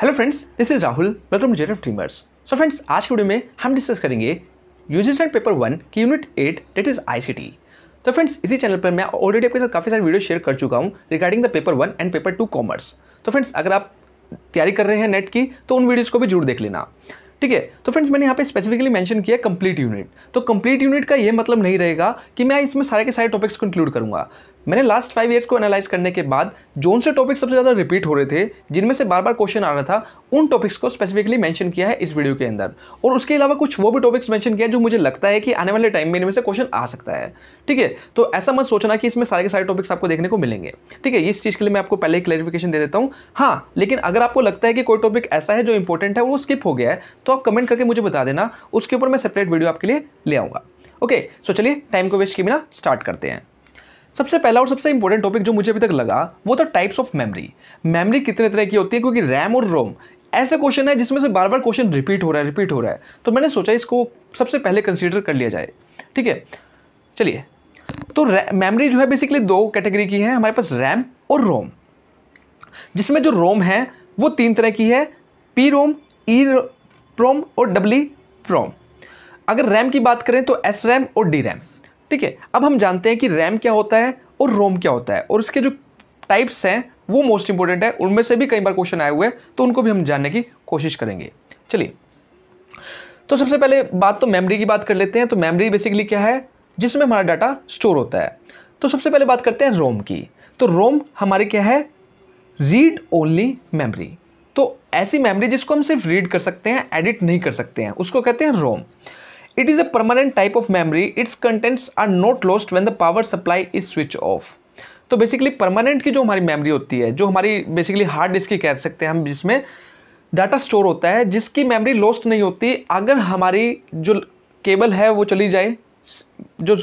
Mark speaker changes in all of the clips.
Speaker 1: Hello friends this is Rahul welcome to jet of dreamers so friends आज की video में हम डिस्कस करेंगे यूजीस एंड पेपर वन की unit eight that is ICT तो friends इसी चैनल पर मैं ऑलरेडी आपके साथ काफ़ी सारी वीडियो शेयर कर चुका हूँ regarding the paper one and paper two commerce तो फ्रेंड्स अगर आप तैयारी कर रहे हैं नेट की तो उन वीडियोज़ को भी जरूर देख लेना ठीक है तो फ्रेंड्स मैंने यहाँ पे स्पेसिफिकली मेंशन किया कंप्लीट यूनिट तो कंप्लीट यूनिट का ये मतलब नहीं रहेगा कि मैं इसमें सारे के सारे टॉपिक्स को इंक्लूड करूंगा मैंने लास्ट फाइव ईयर्स को एनालाइज करने के बाद जोन से टॉपिक सबसे ज़्यादा रिपीट हो रहे थे जिनमें से बार बार क्वेश्चन आ रहा था उन टॉपिक्स को स्पेसिफिकली मेंशन किया है इस वीडियो के अंदर और उसके अलावा कुछ वो भी टॉपिक्स मेंशन किया जो मुझे लगता है कि आने वाले टाइम में इनमें से क्वेश्चन आ सकता है ठीक है तो ऐसा मत सोचना कि इसमें सारे के सारे टॉपिक्स आपको देखने को मिलेंगे ठीक है इस चीज़ के लिए मैं आपको पहले ही क्लैरिफिकेशन दे देता हूँ हाँ लेकिन अगर आपको लगता है कि कोई टॉपिक ऐसा है जो इंपॉर्टेंट है वो स्किप हो गया है तो आप कमेंट करके मुझे बता देना उसके ऊपर मैं सेपरेट वीडियो आपके लिए ले आऊँगा ओके सो चलिए टाइम को वेस्ट किए बिना स्टार्ट करते हैं सबसे पहला और सबसे इंपॉर्टेंट टॉपिक जो मुझे अभी तक लगा वो था टाइप्स ऑफ मेमोरी मेमोरी कितने तरह की होती है क्योंकि रैम और रोम ऐसा क्वेश्चन है जिसमें से बार बार क्वेश्चन रिपीट हो रहा है रिपीट हो रहा है तो मैंने सोचा इसको सबसे पहले कंसिडर कर लिया जाए ठीक है चलिए तो मेमोरी जो है बेसिकली दो कैटेगरी की है हमारे पास रैम और रोम जिसमें जो रोम है वो तीन तरह की है पी रोम ई प्रोम और डब्ली प्रोम अगर रैम की बात करें तो एस रैम और डी रैम ठीक है अब हम जानते हैं कि रैम क्या होता है और रोम क्या होता है और उसके जो टाइप्स हैं वो मोस्ट इंपॉर्टेंट है उनमें से भी कई बार क्वेश्चन आए हुए हैं तो उनको भी हम जानने की कोशिश करेंगे चलिए तो सबसे पहले बात तो मेमोरी की बात कर लेते हैं तो मेमोरी बेसिकली क्या है जिसमें हमारा डाटा स्टोर होता है तो सबसे पहले बात करते हैं रोम की तो रोम हमारी क्या है रीड ओनली मेमोरी तो ऐसी मेमोरी जिसको हम सिर्फ रीड कर सकते हैं एडिट नहीं कर सकते हैं उसको कहते हैं ROM it is a permanent type of memory its contents are not lost when the power supply is switch off तो बेसिकली परमानेंट की जो हमारी मेमोरी होती है जो हमारी बेसिकली हार्ड डिस्क की कह सकते हैं हम जिसमें डाटा स्टोर होता है जिसकी मेमोरी लॉस्ट नहीं होती अगर हमारी जो केबल है वो चली जाए जो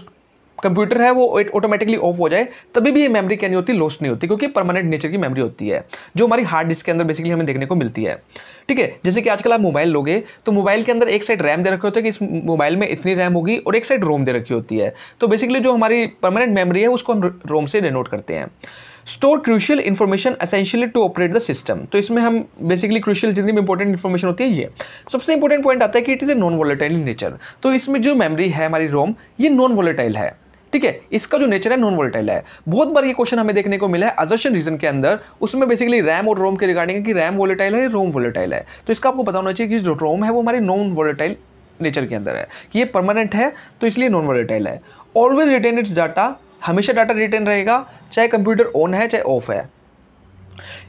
Speaker 1: कंप्यूटर है वो ऑटोमेटिकली ऑफ हो जाए तभी भी ये मेमोरी क्या नहीं होती लॉस्ट नहीं होती क्योंकि परमानेंट नेचर की मेमोरी होती है जो हमारी हार्ड डिस्क के अंदर बेसिकली हमें देखने को मिलती है ठीक है जैसे कि आजकल आप मोबाइल लोगे तो मोबाइल के अंदर एक साइड रैम दे रखे होते हैं कि इस मोबाइल में इतनी रैम होगी और एक साइड रोम दे रखी होती है तो बेसिकली जो हमारी परमानेंट मेमोरी है उसको हम रोम से डिनोट करते हैं store crucial information essentially to operate the system तो इसमें हम बेसिकली क्रूशियल जितनी भी इंपॉर्टेंट इन्फॉर्मेशन होती है ये सबसे इंपॉर्टेंट पॉइंट आता है कि it is a non volatile in nature तो इसमें जो मेमोरी है हमारी रोम ये नॉन वॉलेटाइल है ठीक है इसका जो नेचर है नॉन वोल्टाइल है बहुत बार ये क्वेश्चन हमें देखने को मिला है अजर्शन रीजन के अंदर उसमें बेसिकली रैम और रोम के रिगार्डिंग है कि रैम वोलेटाइल है रोम वोलेटाइल है तो इसका आपको पता होना चाहिए कि जो रोम है वो हमारे नॉन वोलेटाइल नेचर के अंदर है कि ये परमानेंट है तो इसलिए नॉन वोलेटाइल है ऑलवेज रिटेन इट्स डाटा हमेशा डाटा रिटेन रहेगा चाहे कंप्यूटर ऑन है चाहे ऑफ है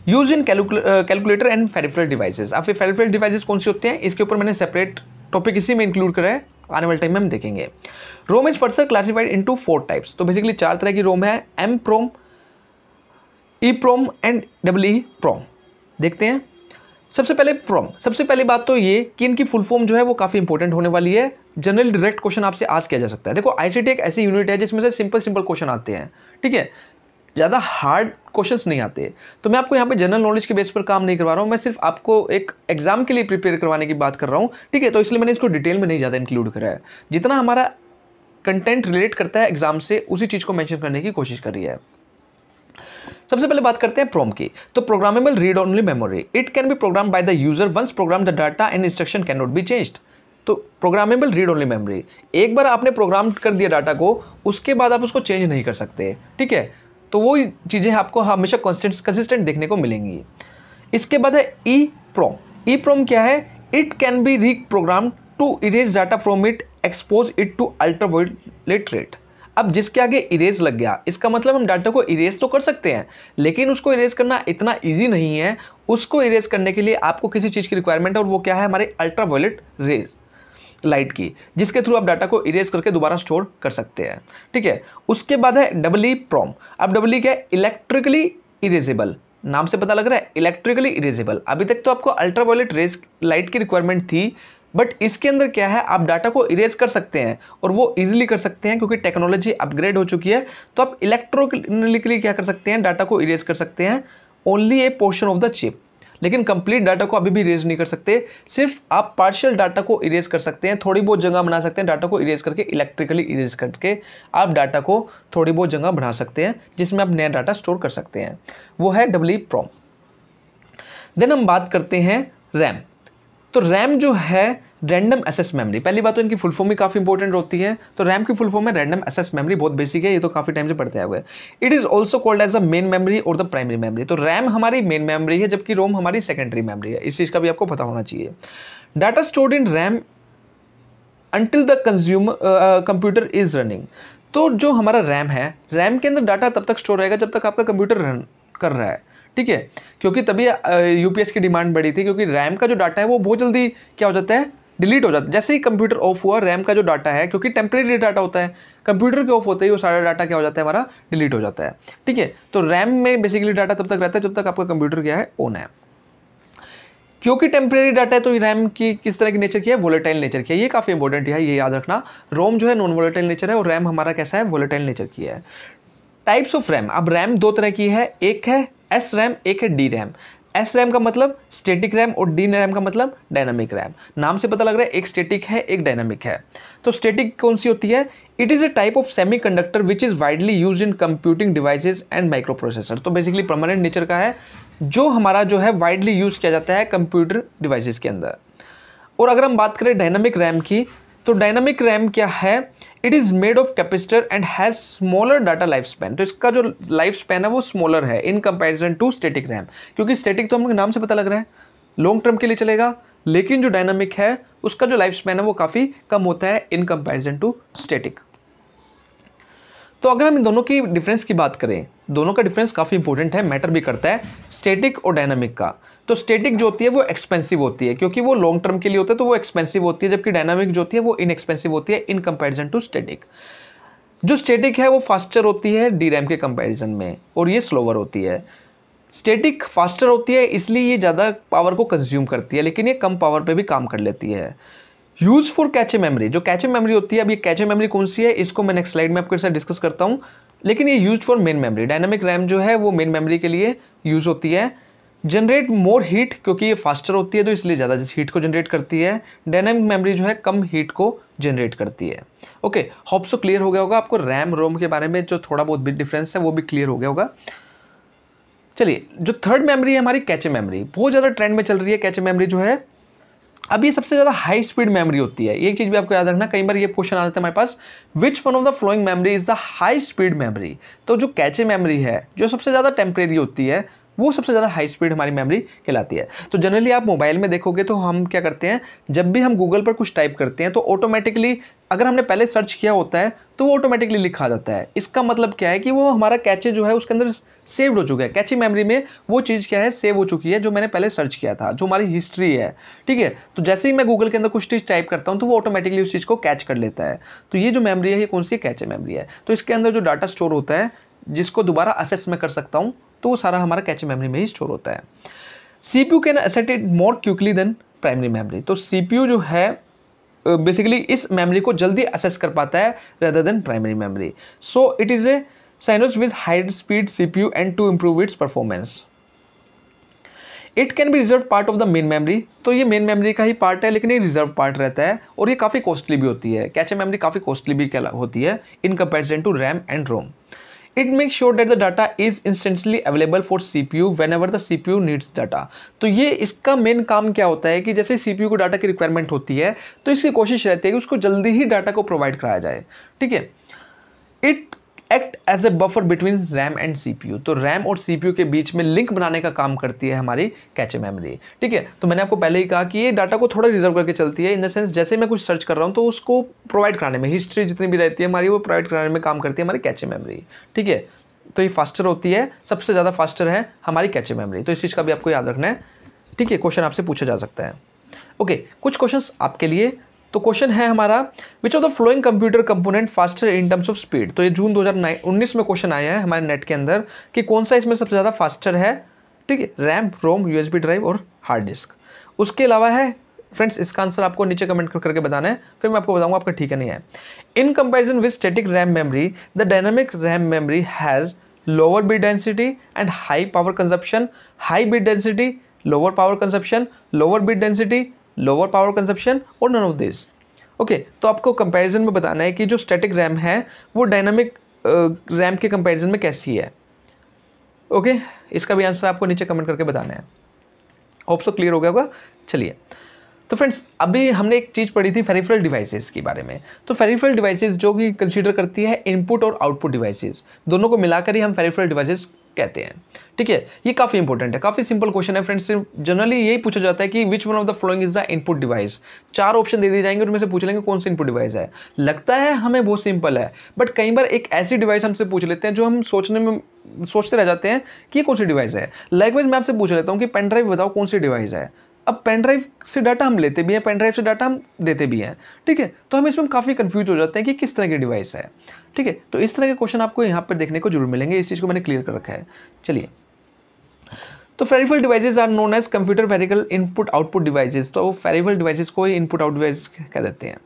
Speaker 1: use in calculator and peripheral devices आपके ये डिवाइसेज कौन से होते हैं इसके ऊपर मैंने सेपरेट टॉपिक इसी में इंक्लूड करा है आने वाले टाइम में हम देखेंगे ROM is further classified into four types तो बेसिकली चार तरह की रोम है M PROM E PROM and double E PROM देखते हैं सबसे पहले प्रोम सबसे पहली बात तो ये कि इनकी फुल फॉर्म जो है वो काफ़ी इंपॉर्टेंट होने वाली है जनरल डायरेक्ट क्वेश्चन आपसे आज किया जा सकता है देखो आईसीटी एक ऐसी यूनिट है जिसमें से सिंपल सिंपल क्वेश्चन आते हैं ठीक है ज़्यादा हार्ड क्वेश्चंस नहीं आते तो मैं आपको यहाँ पे जनरल नॉलेज के बेस पर काम नहीं करवा रहा हूँ मैं सिर्फ आपको एक एग्जाम के लिए प्रिपेयर करवाने की बात कर रहा हूँ ठीक है तो इसलिए मैंने इसको डिटेल में नहीं ज़्यादा इंक्लूड करा है जितना हमारा कंटेंट रिलेट करता है एग्जाम से उसी चीज़ को मैंशन करने की कोशिश कर रही है सबसे पहले बात करते हैं प्रोम की तो programmable read only memory it can be program by the user once program the data and instruction can not be changed तो प्रोग्रामेबल रीड ओनली मेमोरी एक बार आपने प्रोग्राम कर दिया डाटा को उसके बाद आप उसको चेंज नहीं कर सकते ठीक है तो वो चीज़ें आपको हमेशा कॉन्स्टेंट कंसिस्टेंट देखने को मिलेंगी इसके बाद है ई प्रोम ई प्रोम क्या है it can be re program to erase data from it expose it to ultraviolet rays अब जिसके आगे इरेज लग गया इसका मतलब हम डाटा को इरेज तो कर सकते हैं लेकिन उसको इरेज करना इतना ईजी नहीं है उसको इरेज करने के लिए आपको किसी चीज़ की रिक्वायरमेंट है और वो क्या है हमारे अल्ट्रावोलेट रेज लाइट की जिसके थ्रू आप डाटा को इरेज करके दोबारा स्टोर कर सकते हैं ठीक है उसके बाद है डबल ई प्रॉम अब डबल ई क्या है इलेक्ट्रिकली इरेजेबल नाम से पता लग रहा है इलेक्ट्रिकली इरेजेबल अभी तक तो आपको वायलेट रेज लाइट की रिक्वायरमेंट थी बट इसके अंदर क्या है आप डाटा को इरेज कर सकते हैं और वो इजीली कर सकते हैं क्योंकि टेक्नोलॉजी अपग्रेड हो चुकी है तो आप इलेक्ट्रोनिकली क्या कर सकते हैं डाटा को इरेज कर सकते हैं only a portion of the chip लेकिन कंप्लीट डाटा को अभी भी इरेज नहीं कर सकते सिर्फ आप पार्शियल डाटा को इरेज कर सकते हैं थोड़ी बहुत जगह बना सकते हैं डाटा को इरेज करके इलेक्ट्रिकली इरेज करके आप डाटा को थोड़ी बहुत जगह बना सकते हैं जिसमें आप नया डाटा स्टोर कर सकते हैं वो है डब्ल्यू प्रॉम देन हम बात करते हैं रैम तो रैम जो है रैंडम एसेस मेमोरी पहली बात तो इनकी फुल फॉर्म भी काफ़ी इंपॉर्टेंट होती है तो रैम की फुल फॉर्म में रैंडम एसेस मेमोरी बहुत बेसिक है ये तो काफ़ी टाइम से पढ़ते आए हुए it is also called as the main memory और द प्राइमरी मेमोरी तो रैम हमारी मेन मेमोरी है जबकि रोम हमारी सेकेंडरी मेमोरी है इस चीज़ का भी आपको पता होना चाहिए data stored in RAM until the consumer computer is running तो जो हमारा रैम है रैम के अंदर डाटा तब तक स्टोर रहेगा जब तक आपका कंप्यूटर रन कर रहा है ठीक है क्योंकि तभी यूपीएस की डिमांड बढ़ी थी क्योंकि रैम का जो डाटा है वो बहुत जल्दी क्या हो जाता है डिलीट हो जाता है जैसे ही कंप्यूटर ऑफ हुआ रैम का जो डाटा है क्योंकि टेम्प्रेरी डाटा होता है कंप्यूटर के ऑफ होते ही वो सारा डाटा क्या हो जाता है हमारा डिलीट हो जाता है ठीक है तो रैम में बेसिकली डाटा तब तक रहता है जब तक आपका कंप्यूटर क्या है ऑन है क्योंकि टेम्प्रेरी डाटा है तो रैम की किस तरह की नेचर की है वोलेटाइल नेचर की है ये काफ़ी इंपॉर्टेंट है ये याद रखना रोम जो है नॉन वोलेटाइल नेचर है और रैम हमारा कैसा है वोलेटाइल नेचर की है टाइप्स ऑफ रैम अब रैम दो तरह की है एक है एस रैम एक है डी रैम एस रैम का मतलब स्टेटिक रैम और डी रैम का मतलब डायनामिक रैम नाम से पता लग रहा है एक स्टेटिक है एक डायनामिक है तो स्टेटिक कौन सी होती है it is a type of semiconductor which is widely use in computing devices and microprocessor तो बेसिकली परमानेंट नेचर का है जो हमारा जो है वाइडली यूज़ किया जाता है कंप्यूटर डिवाइसेज के अंदर और अगर हम बात करें डायनामिक रैम की तो डायनामिक रैम क्या है it is made of capacitor and has smaller data life span तो इसका जो लाइफ स्पैन है वो स्मॉलर है in comparison to static RAM क्योंकि स्टेटिक तो हम नाम से पता लग रहा है लॉन्ग टर्म के लिए चलेगा लेकिन जो डायनामिक है उसका जो लाइफ स्पैन है वो काफ़ी कम होता है इन कंपेरिजन टू स्टेटिक तो अगर हम इन दोनों की डिफरेंस की बात करें दोनों का डिफरेंस काफ़ी इंपॉर्टेंट है मैटर भी करता है स्टेटिक और डायनामिक का तो स्टेटिक जो होती है वो एक्सपेंसिव होती है क्योंकि वो लॉन्ग टर्म के लिए होता है तो वो एक्सपेंसिव होती है जबकि डायनामिक जो होती है वो इनएक्सपेंसिव होती है इन कंपेरिजन टू स्टेटिक जो स्टेटिक है वो फास्टर होती है डी के कंपेरिजन में और ये स्लोवर होती है स्टेटिक फास्टर होती है इसलिए ये ज़्यादा पावर को कंज्यूम करती है लेकिन ये कम पावर पर भी काम कर लेती है यूज़ फॉर कैचे मेमरी जो कैचे मेमरी होती है अब ये कैचे मेमरी कौन सी है इसको मैं नेक्स्ट स्लाइड में आपके साथ डिस्कस करता हूँ लेकिन ये use for main memory dynamic RAM जो है वो मेन मेमरी के लिए यूज़ होती है जनरेट मोर हीट क्योंकि ये फास्टर होती है तो इसलिए ज़्यादा हीट को जनरेट करती है डायनेमिक मेमोरी जो है कम हीट को जनरेट करती है ओके होप सो क्लियर हो गया होगा आपको रैम रोम के बारे में जो थोड़ा बहुत भी डिफरेंस है वो भी क्लियर हो गया होगा चलिए जो थर्ड मेमोरी है हमारी कैचे मेमोरी बहुत ज़्यादा ट्रेंड में चल रही है कैचे मेमोरी जो है अब ये सबसे ज़्यादा हाई स्पीड मेमोरी होती है एक चीज़ भी आपको याद रखना कई बार ये क्वेश्चन आ जाता है हमारे पास which one of the following memory is the high speed memory तो जो कैचे मेमोरी है जो सबसे ज़्यादा टेम्परेरी होती है वो सबसे ज़्यादा हाई स्पीड हमारी मेमोरी कहलाती है तो जनरली आप मोबाइल में देखोगे तो हम क्या करते हैं जब भी हम गूगल पर कुछ टाइप करते हैं तो ऑटोमेटिकली अगर हमने पहले सर्च किया होता है तो वो ऑटोमेटिकली लिखा जाता है इसका मतलब क्या है कि वो हमारा कैचे जो है उसके अंदर सेव्ड हो चुका है कैची मेमोरी में वो चीज़ क्या है सेव हो चुकी है जो मैंने पहले सर्च किया था जो हमारी हिस्ट्री है ठीक है तो जैसे ही मैं गूगल के अंदर कुछ चीज़ टाइप करता हूँ तो वो ऑटोमेटिकली उस चीज़ को कैच कर लेता है तो ये जो मेमरी है ये कौन सी कैचे मेमरी है तो इसके अंदर जो डाटा स्टोर होता है जिसको दोबारा असेस में कर सकता हूँ तो वो सारा हमारा कैच मेमोरी में ही स्टोर होता है C P U can access it more quickly than primary memory तो सी पी यू जो है बेसिकली इस मेमोरी को जल्दी असेस कर पाता है rather than primary memory so it is a synonyms with high speed C P U and to improve its performance it can be reserve part of the main memory तो ये main memory का ही part है लेकिन ये reserve part रहता है और ये काफ़ी कॉस्टली भी होती है कैचे मेमोरी काफ़ी कॉस्टली भी होती है in comparison to RAM and ROM it make sure that the data is instantly available for C P U whenever the C P U needs data तो ये इसका मेन काम क्या होता है कि जैसे सी पी यू को डाटा की रिक्वायरमेंट होती है तो इसकी कोशिश रहती है कि उसको जल्दी ही डाटा को प्रोवाइड कराया जाए ठीक है it act as a buffer between RAM and CPU तो रैम और सीपीयू के बीच में लिंक बनाने का काम करती है हमारी कैचे मेमोरी ठीक है तो मैंने आपको पहले ही कहा कि ये डाटा को थोड़ा रिजर्व करके चलती है इन द सेंस जैसे मैं कुछ सर्च कर रहा हूँ तो उसको प्रोवाइड कराने में हिस्ट्री जितनी भी रहती है हमारी वो प्रोवाइड कराने में काम करती है हमारी कैचे मेमरी ठीक है तो ये फास्टर होती है सबसे ज़्यादा फास्टर है हमारी कैचे मेमरी तो इस चीज़ का भी आपको याद रखना है ठीक है क्वेश्चन आपसे पूछा जा सकता है ओके okay, कुछ क्वेश्चंस आपके लिए तो क्वेश्चन है हमारा which of the following computer component faster in terms of speed तो ये जून 2019 में क्वेश्चन आया है हमारे नेट के अंदर कि कौन सा इसमें सबसे ज़्यादा फास्टर है ठीक है रैम रोम यूएसबी ड्राइव और हार्ड डिस्क उसके अलावा है फ्रेंड्स इसका आंसर आपको नीचे कमेंट कर करके बताना है फिर मैं आपको बताऊंगा आपका ठीक है नहीं है in comparison with static RAM memory the dynamic RAM memory has lower be density and high power consumption high be density lower power consumption lower be density lower power consumption और नन ऑफ दिस ओके तो आपको comparison में बताना है कि जो static RAM है वो डायनामिक रैम के कंपैरिजन में कैसी है ओके okay? इसका भी आंसर आपको नीचे कमेंट करके बताना है होप सो क्लियर हो गया होगा चलिए तो फ्रेंड्स अभी हमने एक चीज़ पढ़ी थी फेरीफ्रल डिवाइसेस के बारे में तो फेरीफ्रल डिवाइसेस जो कि कंसीडर करती है इनपुट और आउटपुट डिवाइसेस दोनों को मिलाकर ही हम फेरिफेरल डिवाइसेस कहते हैं ठीक है ये काफ़ी इंपॉर्टेंट है काफ़ी सिंपल क्वेश्चन है फ्रेंड्स जनरली यही पूछा जाता है कि which one of the following is the input device चार ऑप्शन दे दिए जाएंगे उनमें से पूछ लेंगे कौन सा इनपुट डिवाइस है लगता है हमें बहुत सिंपल है बट कई बार एक ऐसी डिवाइस हमसे पूछ लेते हैं जो हम सोचने में सोचते रह जाते हैं कि कौन सी डिवाइस है लाइकवाइज मैं आपसे पूछ लेता हूँ कि पेन ड्राइव बताओ कौन सी डिवाइस है अब पेन ड्राइव से डाटा हम लेते भी हैं पेन ड्राइव से डाटा हम देते भी हैं ठीक है तो हम इसमें काफ़ी कन्फ्यूज हो जाते हैं कि किस तरह की डिवाइस है ठीक है तो इस तरह के क्वेश्चन आपको यहाँ पर देखने को जरूर मिलेंगे इस चीज़ को मैंने क्लियर कर रखा है चलिए तो peripheral devices are known as computer peripheral input output devices तो वो फेरिफल डिवाइसेज को ही इनपुट आउट डिवाइस कह देते हैं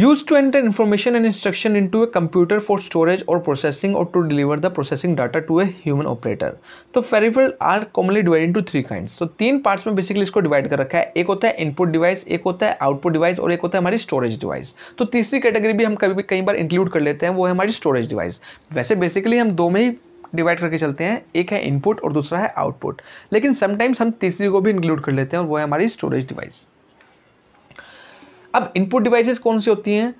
Speaker 1: use to enter information and instruction into a computer for storage और प्रोसेसिंग और to deliver the processing data to a human operator तो peripheral are commonly divide to three kind तो तीन parts में basically इसको divide कर रखा है एक होता है इनपुट डिवाइस एक होता है आउटपुट डिवाइस और एक होता है हमारी स्टोरेज डिवाइस तो तीसरी कैटेगरी भी हम कभी भी कई बार इंक्लूड कर लेते हैं वो है हमारी स्टोरेज डिवाइस वैसे बेसिकली हम दो में ही डिवाइड करके चलते हैं एक है इनपुट और दूसरा है आउटपुट लेकिन समटाइम्स हम तीसरी को भी इंक्लूड कर लेते हैं और वो है हमारी स्टोरेज डिवाइस अब इनपुट डिवाइसेस कौन सी होती हैं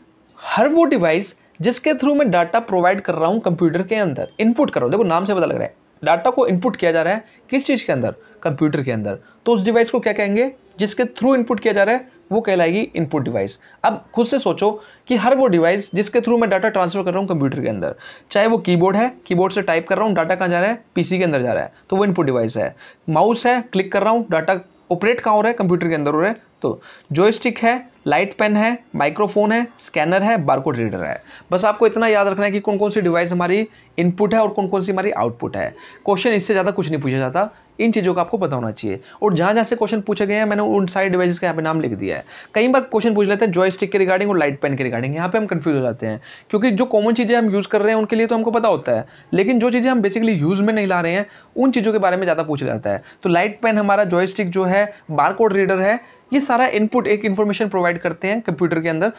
Speaker 1: हर वो डिवाइस जिसके थ्रू मैं डाटा प्रोवाइड कर रहा हूँ कंप्यूटर के अंदर इनपुट कर रहा हूँ देखो नाम से पता लग रहा है डाटा को इनपुट किया जा रहा है किस चीज़ के अंदर कंप्यूटर के अंदर तो उस डिवाइस को क्या कहेंगे जिसके थ्रू इनपुट किया जा रहा है वो कहलाएगी इनपुट डिवाइस अब खुद से सोचो कि हर वो डिवाइस जिसके थ्रू मैं डाटा ट्रांसफर कर रहा हूँ कंप्यूटर के अंदर चाहे वो कीबोर्ड है कीबोर्ड से टाइप कर रहा हूँ डाटा कहाँ जा रहा है पीसी के अंदर जा रहा है तो वो इनपुट डिवाइस है माउस है क्लिक कर रहा हूँ डाटा ऑपरेट कहाँ हो रहा है कंप्यूटर के अंदर हो रहा है तो जॉयस्टिक है लाइट पेन है माइक्रोफोन है स्कैनर है बारकोड रीडर है बस आपको इतना याद रखना है कि कौन कौन सी डिवाइस हमारी इनपुट है और कौन कौन सी हमारी आउटपुट है क्वेश्चन इससे ज़्यादा कुछ नहीं पूछा जाता इन चीज़ों का आपको पता होना चाहिए और जहाँ जहाँ से क्वेश्चन पूछे गए हैं मैंने उन सारी डिवाइस का यहाँ पे नाम लिख दिया है कई बार क्वेश्चन पूछ लेते हैं जॉयस्टिक के रिगार्डिंग और लाइट पेन के रिगार्डिंग यहाँ पे हम कंफ्यूज हो जाते हैं क्योंकि जो कॉमन चीज़ें हम यूज़ कर रहे हैं उनके लिए तो हमको पता होता है लेकिन जो चीज़ें हम बेसिकली यूज़ में नहीं ला रहे हैं उन चीज़ों के बारे में ज़्यादा पूछा जाता है तो लाइट पेन हमारा जॉयस्टिक जो है बार रीडर है ये सारा इनपुट एक इन्फॉर्मेशन प्रोवाइड करते हैं कंप्यूटर के अंदर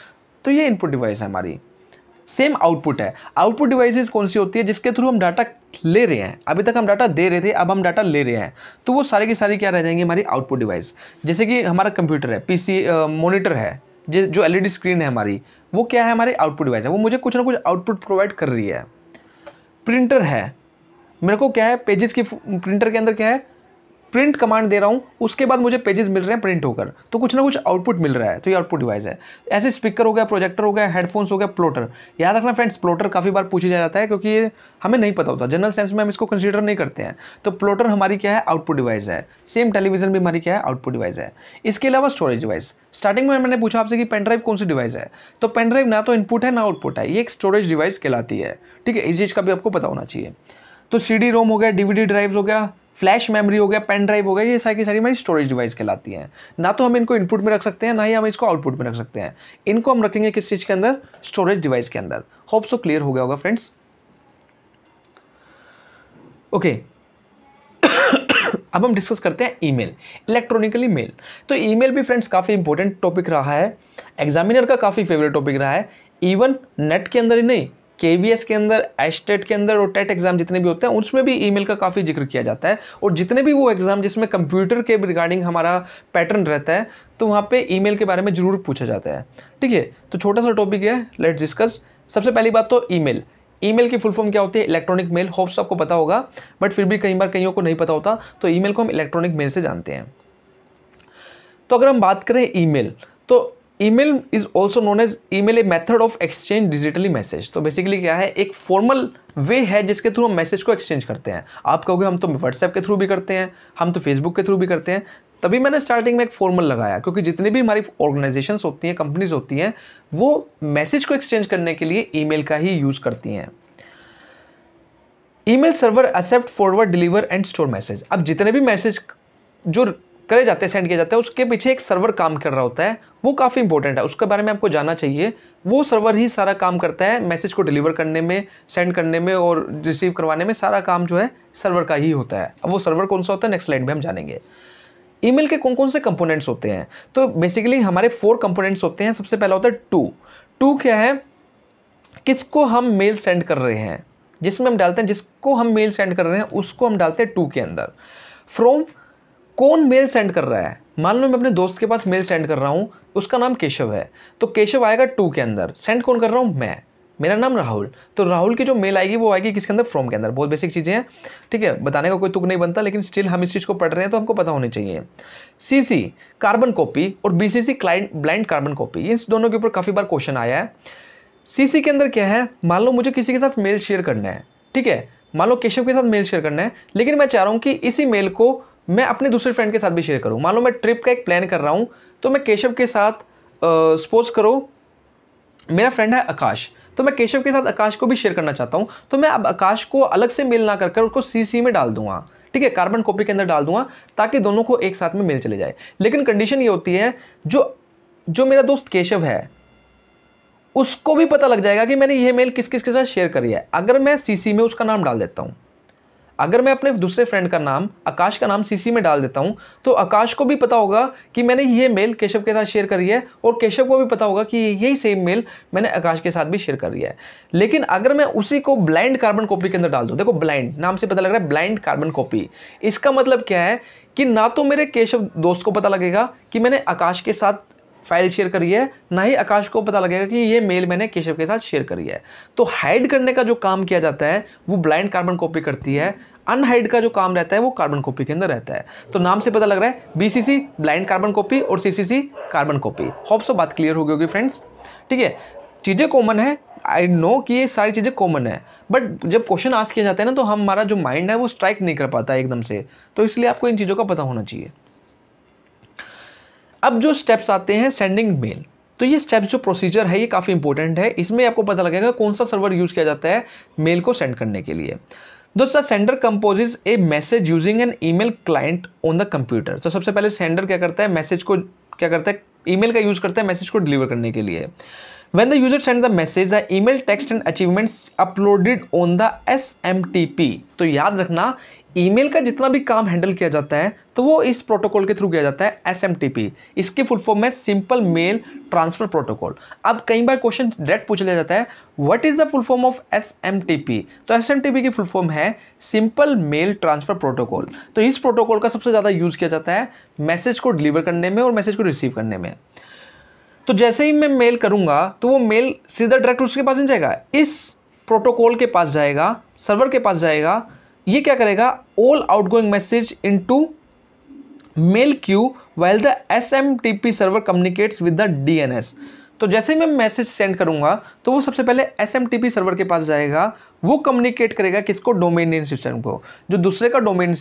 Speaker 1: तो ये इनपुट डिवाइस है हमारी सेम आउटपुट है आउटपुट डिवाइसेस कौन सी होती है जिसके थ्रू हम डाटा ले रहे हैं अभी तक हम डाटा दे रहे थे अब हम डाटा ले रहे हैं तो वो सारी की सारी क्या रह जाएंगी हमारी आउटपुट डिवाइस जैसे कि हमारा कंप्यूटर है सी मॉनिटर है जो एल स्क्रीन है हमारी वो क्या है हमारी आउटपुट डिवाइस है वो मुझे कुछ ना कुछ आउटपुट प्रोवाइड कर रही है प्रिंटर है मेरे को क्या है पेजेस की प्रिंटर के अंदर क्या है प्रिंट कमांड दे रहा हूँ उसके बाद मुझे पेजेस मिल रहे हैं प्रिंट होकर तो कुछ ना कुछ आउटपुट मिल रहा है तो ये आउटपुट डिवाइस है ऐसे स्पीकर हो गया प्रोजेक्टर हो गया हेडफोन्स हो गया प्लोटर याद रखना फ्रेंड्स प्लोटर काफ़ी बार पूछा जाता है क्योंकि ये हमें नहीं पता होता जनरल सेंस में हम इसको कंसिडर नहीं करते हैं तो प्लोटर हमारी क्या है आउटपुट डिवाइस है सेम टेलीविजन भी हमारी क्या है आउटपुट डिवाइस है इसके अलावा स्टोरेज डिवाइस स्टार्टिंग में मैंने पूछा आपसे कि पेन ड्राइव कौन सी डिवाइस है तो पेन ड्राइव ना तो इनपुट है ना आउटपुट है ये एक स्टोरेज डिवाइस कहलाती है ठीक है इस चीज़ का भी आपको पता होना चाहिए तो सी डी रोम हो गया डीवीडी ड्राइव्स हो गया फ्लैश मेमोरी हो गया पेन ड्राइव हो गया ये सारी की सारी हमारी स्टोरेज डिवाइस कहलाती हैं ना तो हम इनको इनपुट में रख सकते हैं ना ही हम इसको आउटपुट में रख सकते हैं इनको हम रखेंगे किस चीज़ के अंदर स्टोरेज डिवाइस के अंदर होप सो क्लियर हो गया होगा फ्रेंड्स ओके अब हम डिस्कस करते हैं ईमेल इलेक्ट्रॉनिकली मेल तो ईमेल भी फ्रेंड्स काफ़ी इंपॉर्टेंट टॉपिक रहा है एग्जामिनर का काफ़ी फेवरेट टॉपिक रहा है इवन नेट के अंदर ही नहीं के के अंदर एस्टेट e के अंदर और टेट एग्जाम e जितने भी होते हैं उसमें भी ईमेल का काफ़ी जिक्र किया जाता है और जितने भी वो एग्ज़ाम जिसमें कंप्यूटर के रिगार्डिंग हमारा पैटर्न रहता है तो वहाँ पे ईमेल के बारे में ज़रूर पूछा जाता है ठीक है तो छोटा सा टॉपिक है लेट्स डिस्कस सबसे पहली बात तो ई ईमेल की फुल फॉर्म क्या होती है इलेक्ट्रॉनिक मेल होप्स आपको पता होगा बट फिर भी कई बार कईयों को नहीं पता होता तो ईमेल को हम इलेक्ट्रॉनिक मेल से जानते हैं तो अगर हम बात करें ईमेल तो email is also known as email a method of exchange digitally message तो बेसिकली क्या है एक फॉर्मल वे है जिसके थ्रू हम मैसेज को एक्सचेंज करते हैं आप कहोगे हम तो व्हाट्सएप के थ्रू भी करते हैं हम तो फेसबुक के थ्रू भी करते हैं तभी मैंने स्टार्टिंग में एक फॉर्मल लगाया क्योंकि जितनी भी हमारी ऑर्गेनाइजेशंस होती हैं कंपनीज होती हैं वो मैसेज को एक्सचेंज करने के लिए ईमेल का ही यूज़ करती हैं email server accept forward deliver and store message अब जितने भी मैसेज जो करे जाते हैं सेंड किए जाते हैं उसके पीछे एक सर्वर काम कर रहा होता है वो काफ़ी इंपॉर्टेंट है उसके बारे में आपको जानना चाहिए वो सर्वर ही सारा काम करता है मैसेज को डिलीवर करने में सेंड करने में और रिसीव करवाने में सारा काम जो है सर्वर का ही होता है अब वो सर्वर कौन सा होता है नेक्स्ट लाइन में हम जानेंगे ईमेल के कौन कौन से कंपोनेंट्स होते हैं तो बेसिकली हमारे फोर कंपोनेंट्स होते हैं सबसे पहला होता है टू टू क्या है किसको हम मेल सेंड कर रहे हैं जिसमें हम डालते हैं जिसको हम मेल सेंड कर रहे हैं उसको हम डालते हैं टू के अंदर फ्रॉम कौन मेल सेंड कर रहा है मान लो मैं अपने दोस्त के पास मेल सेंड कर रहा हूँ उसका नाम केशव है तो केशव आएगा टू के अंदर सेंड कौन कर रहा हूँ मैं मेरा नाम राहुल तो राहुल की जो मेल आएगी वो आएगी किसके अंदर फ्रॉम के अंदर बहुत बेसिक चीज़ें हैं ठीक है बताने का कोई तुक नहीं बनता लेकिन स्टिल हम इस चीज़ को पढ़ रहे हैं तो हमको पता होनी चाहिए सीसी कार्बन कॉपी और BCC client blind carbon copy इन दोनों के ऊपर काफ़ी बार क्वेश्चन आया है सीसी के अंदर क्या है मान लो मुझे किसी के साथ मेल शेयर करना है ठीक है मान लो केशव के साथ मेल शेयर करना है लेकिन मैं चाह रहा हूँ कि इसी मेल को मैं अपने दूसरे फ्रेंड के साथ भी शेयर करूँ मान लो मैं ट्रिप का एक प्लान कर रहा हूँ तो मैं केशव के साथ सपोज करो मेरा फ्रेंड है आकाश तो मैं केशव के साथ आकाश को भी शेयर करना चाहता हूँ तो मैं अब आकाश को अलग से मेल ना कर कर उसको सी में डाल दूँगा ठीक है कार्बन कॉपी के अंदर डाल दूंगा ताकि दोनों को एक साथ में मेल चले जाए लेकिन कंडीशन ये होती है जो जो मेरा दोस्त केशव है उसको भी पता लग जाएगा कि मैंने ये मेल किस किस के साथ शेयर करी है अगर मैं सीसी में उसका नाम डाल देता हूँ अगर मैं अपने दूसरे फ्रेंड का नाम आकाश का नाम सीसी में डाल देता हूँ तो आकाश को भी पता होगा कि मैंने ये मेल केशव के साथ शेयर करी है और केशव को भी पता होगा कि यही सेम मेल मैंने आकाश के साथ भी शेयर करी है लेकिन अगर मैं उसी को ब्लाइंड कार्बन कॉपी के अंदर डाल दूँ देखो ब्लाइंड नाम से पता लग रहा है ब्लाइंड कार्बन कॉपी इसका मतलब क्या है कि ना तो मेरे केशव दोस्त को पता लगेगा कि मैंने आकाश के साथ फाइल शेयर करी है ना ही आकाश को पता लगेगा कि ये मेल मैंने केशव के साथ शेयर करी है तो हाइड करने का जो काम किया जाता है वो ब्लाइंड कार्बन कॉपी करती है अनहाइड का जो काम रहता है वो कार्बन कॉपी के अंदर रहता है तो नाम से पता लग रहा है बीसीसी ब्लाइंड कार्बन कॉपी और सीसीसी कार्बन कॉपी होप्सो बात क्लियर होगी होगी फ्रेंड्स ठीक है चीज़ें कॉमन है आई नो कि ये सारी चीज़ें कॉमन है बट जब क्वेश्चन आस किया जाता है ना तो हमारा जो माइंड है वो स्ट्राइक नहीं कर पाता एकदम से तो इसलिए आपको इन चीज़ों का पता होना चाहिए अब जो स्टेप्स आते हैं सेंडिंग मेल तो ये स्टेप्स जो प्रोसीजर है ये काफ़ी इंपॉर्टेंट है इसमें आपको पता लगेगा कौन सा सर्वर यूज़ किया जाता है मेल को सेंड करने के लिए दोस्तों sender composes a message using an email client on the computer तो सबसे पहले सेंडर क्या करता है मैसेज को क्या करता है ईमेल का यूज़ करता है मैसेज को डिलीवर करने के लिए when the user sends the message the email text and achievements uploaded on the smtp तो याद रखना ईमेल का जितना भी काम हैंडल किया जाता है तो वो इस प्रोटोकॉल के थ्रू किया जाता है एस एम टी इसके फुल फॉर्म है सिंपल मेल ट्रांसफर प्रोटोकॉल अब कई बार क्वेश्चन डायरेक्ट पूछ लिया जाता है what is the full form of S M T P तो एस एम टी पी की फुल फॉर्म है सिंपल मेल ट्रांसफर प्रोटोकॉल तो इस प्रोटोकॉल का सबसे ज़्यादा यूज़ किया जाता है मैसेज को डिलीवर करने में और मैसेज को रिसीव करने में तो जैसे ही मैं मेल करूँगा तो वो मेल सीधा डायरेक्ट उसके पास नहीं जाएगा इस प्रोटोकॉल के पास जाएगा सर्वर के पास जाएगा ये क्या करेगा all outgoing message into mail queue well the S M T P server communicates with the D N S तो जैसे मैं मैसेज सेंड करूंगा तो वो सबसे पहले S M T P server के पास जाएगा वो कम्युनिकेट करेगा किसको डोमेन नेम सिस्टम को जो दूसरे का डोमेन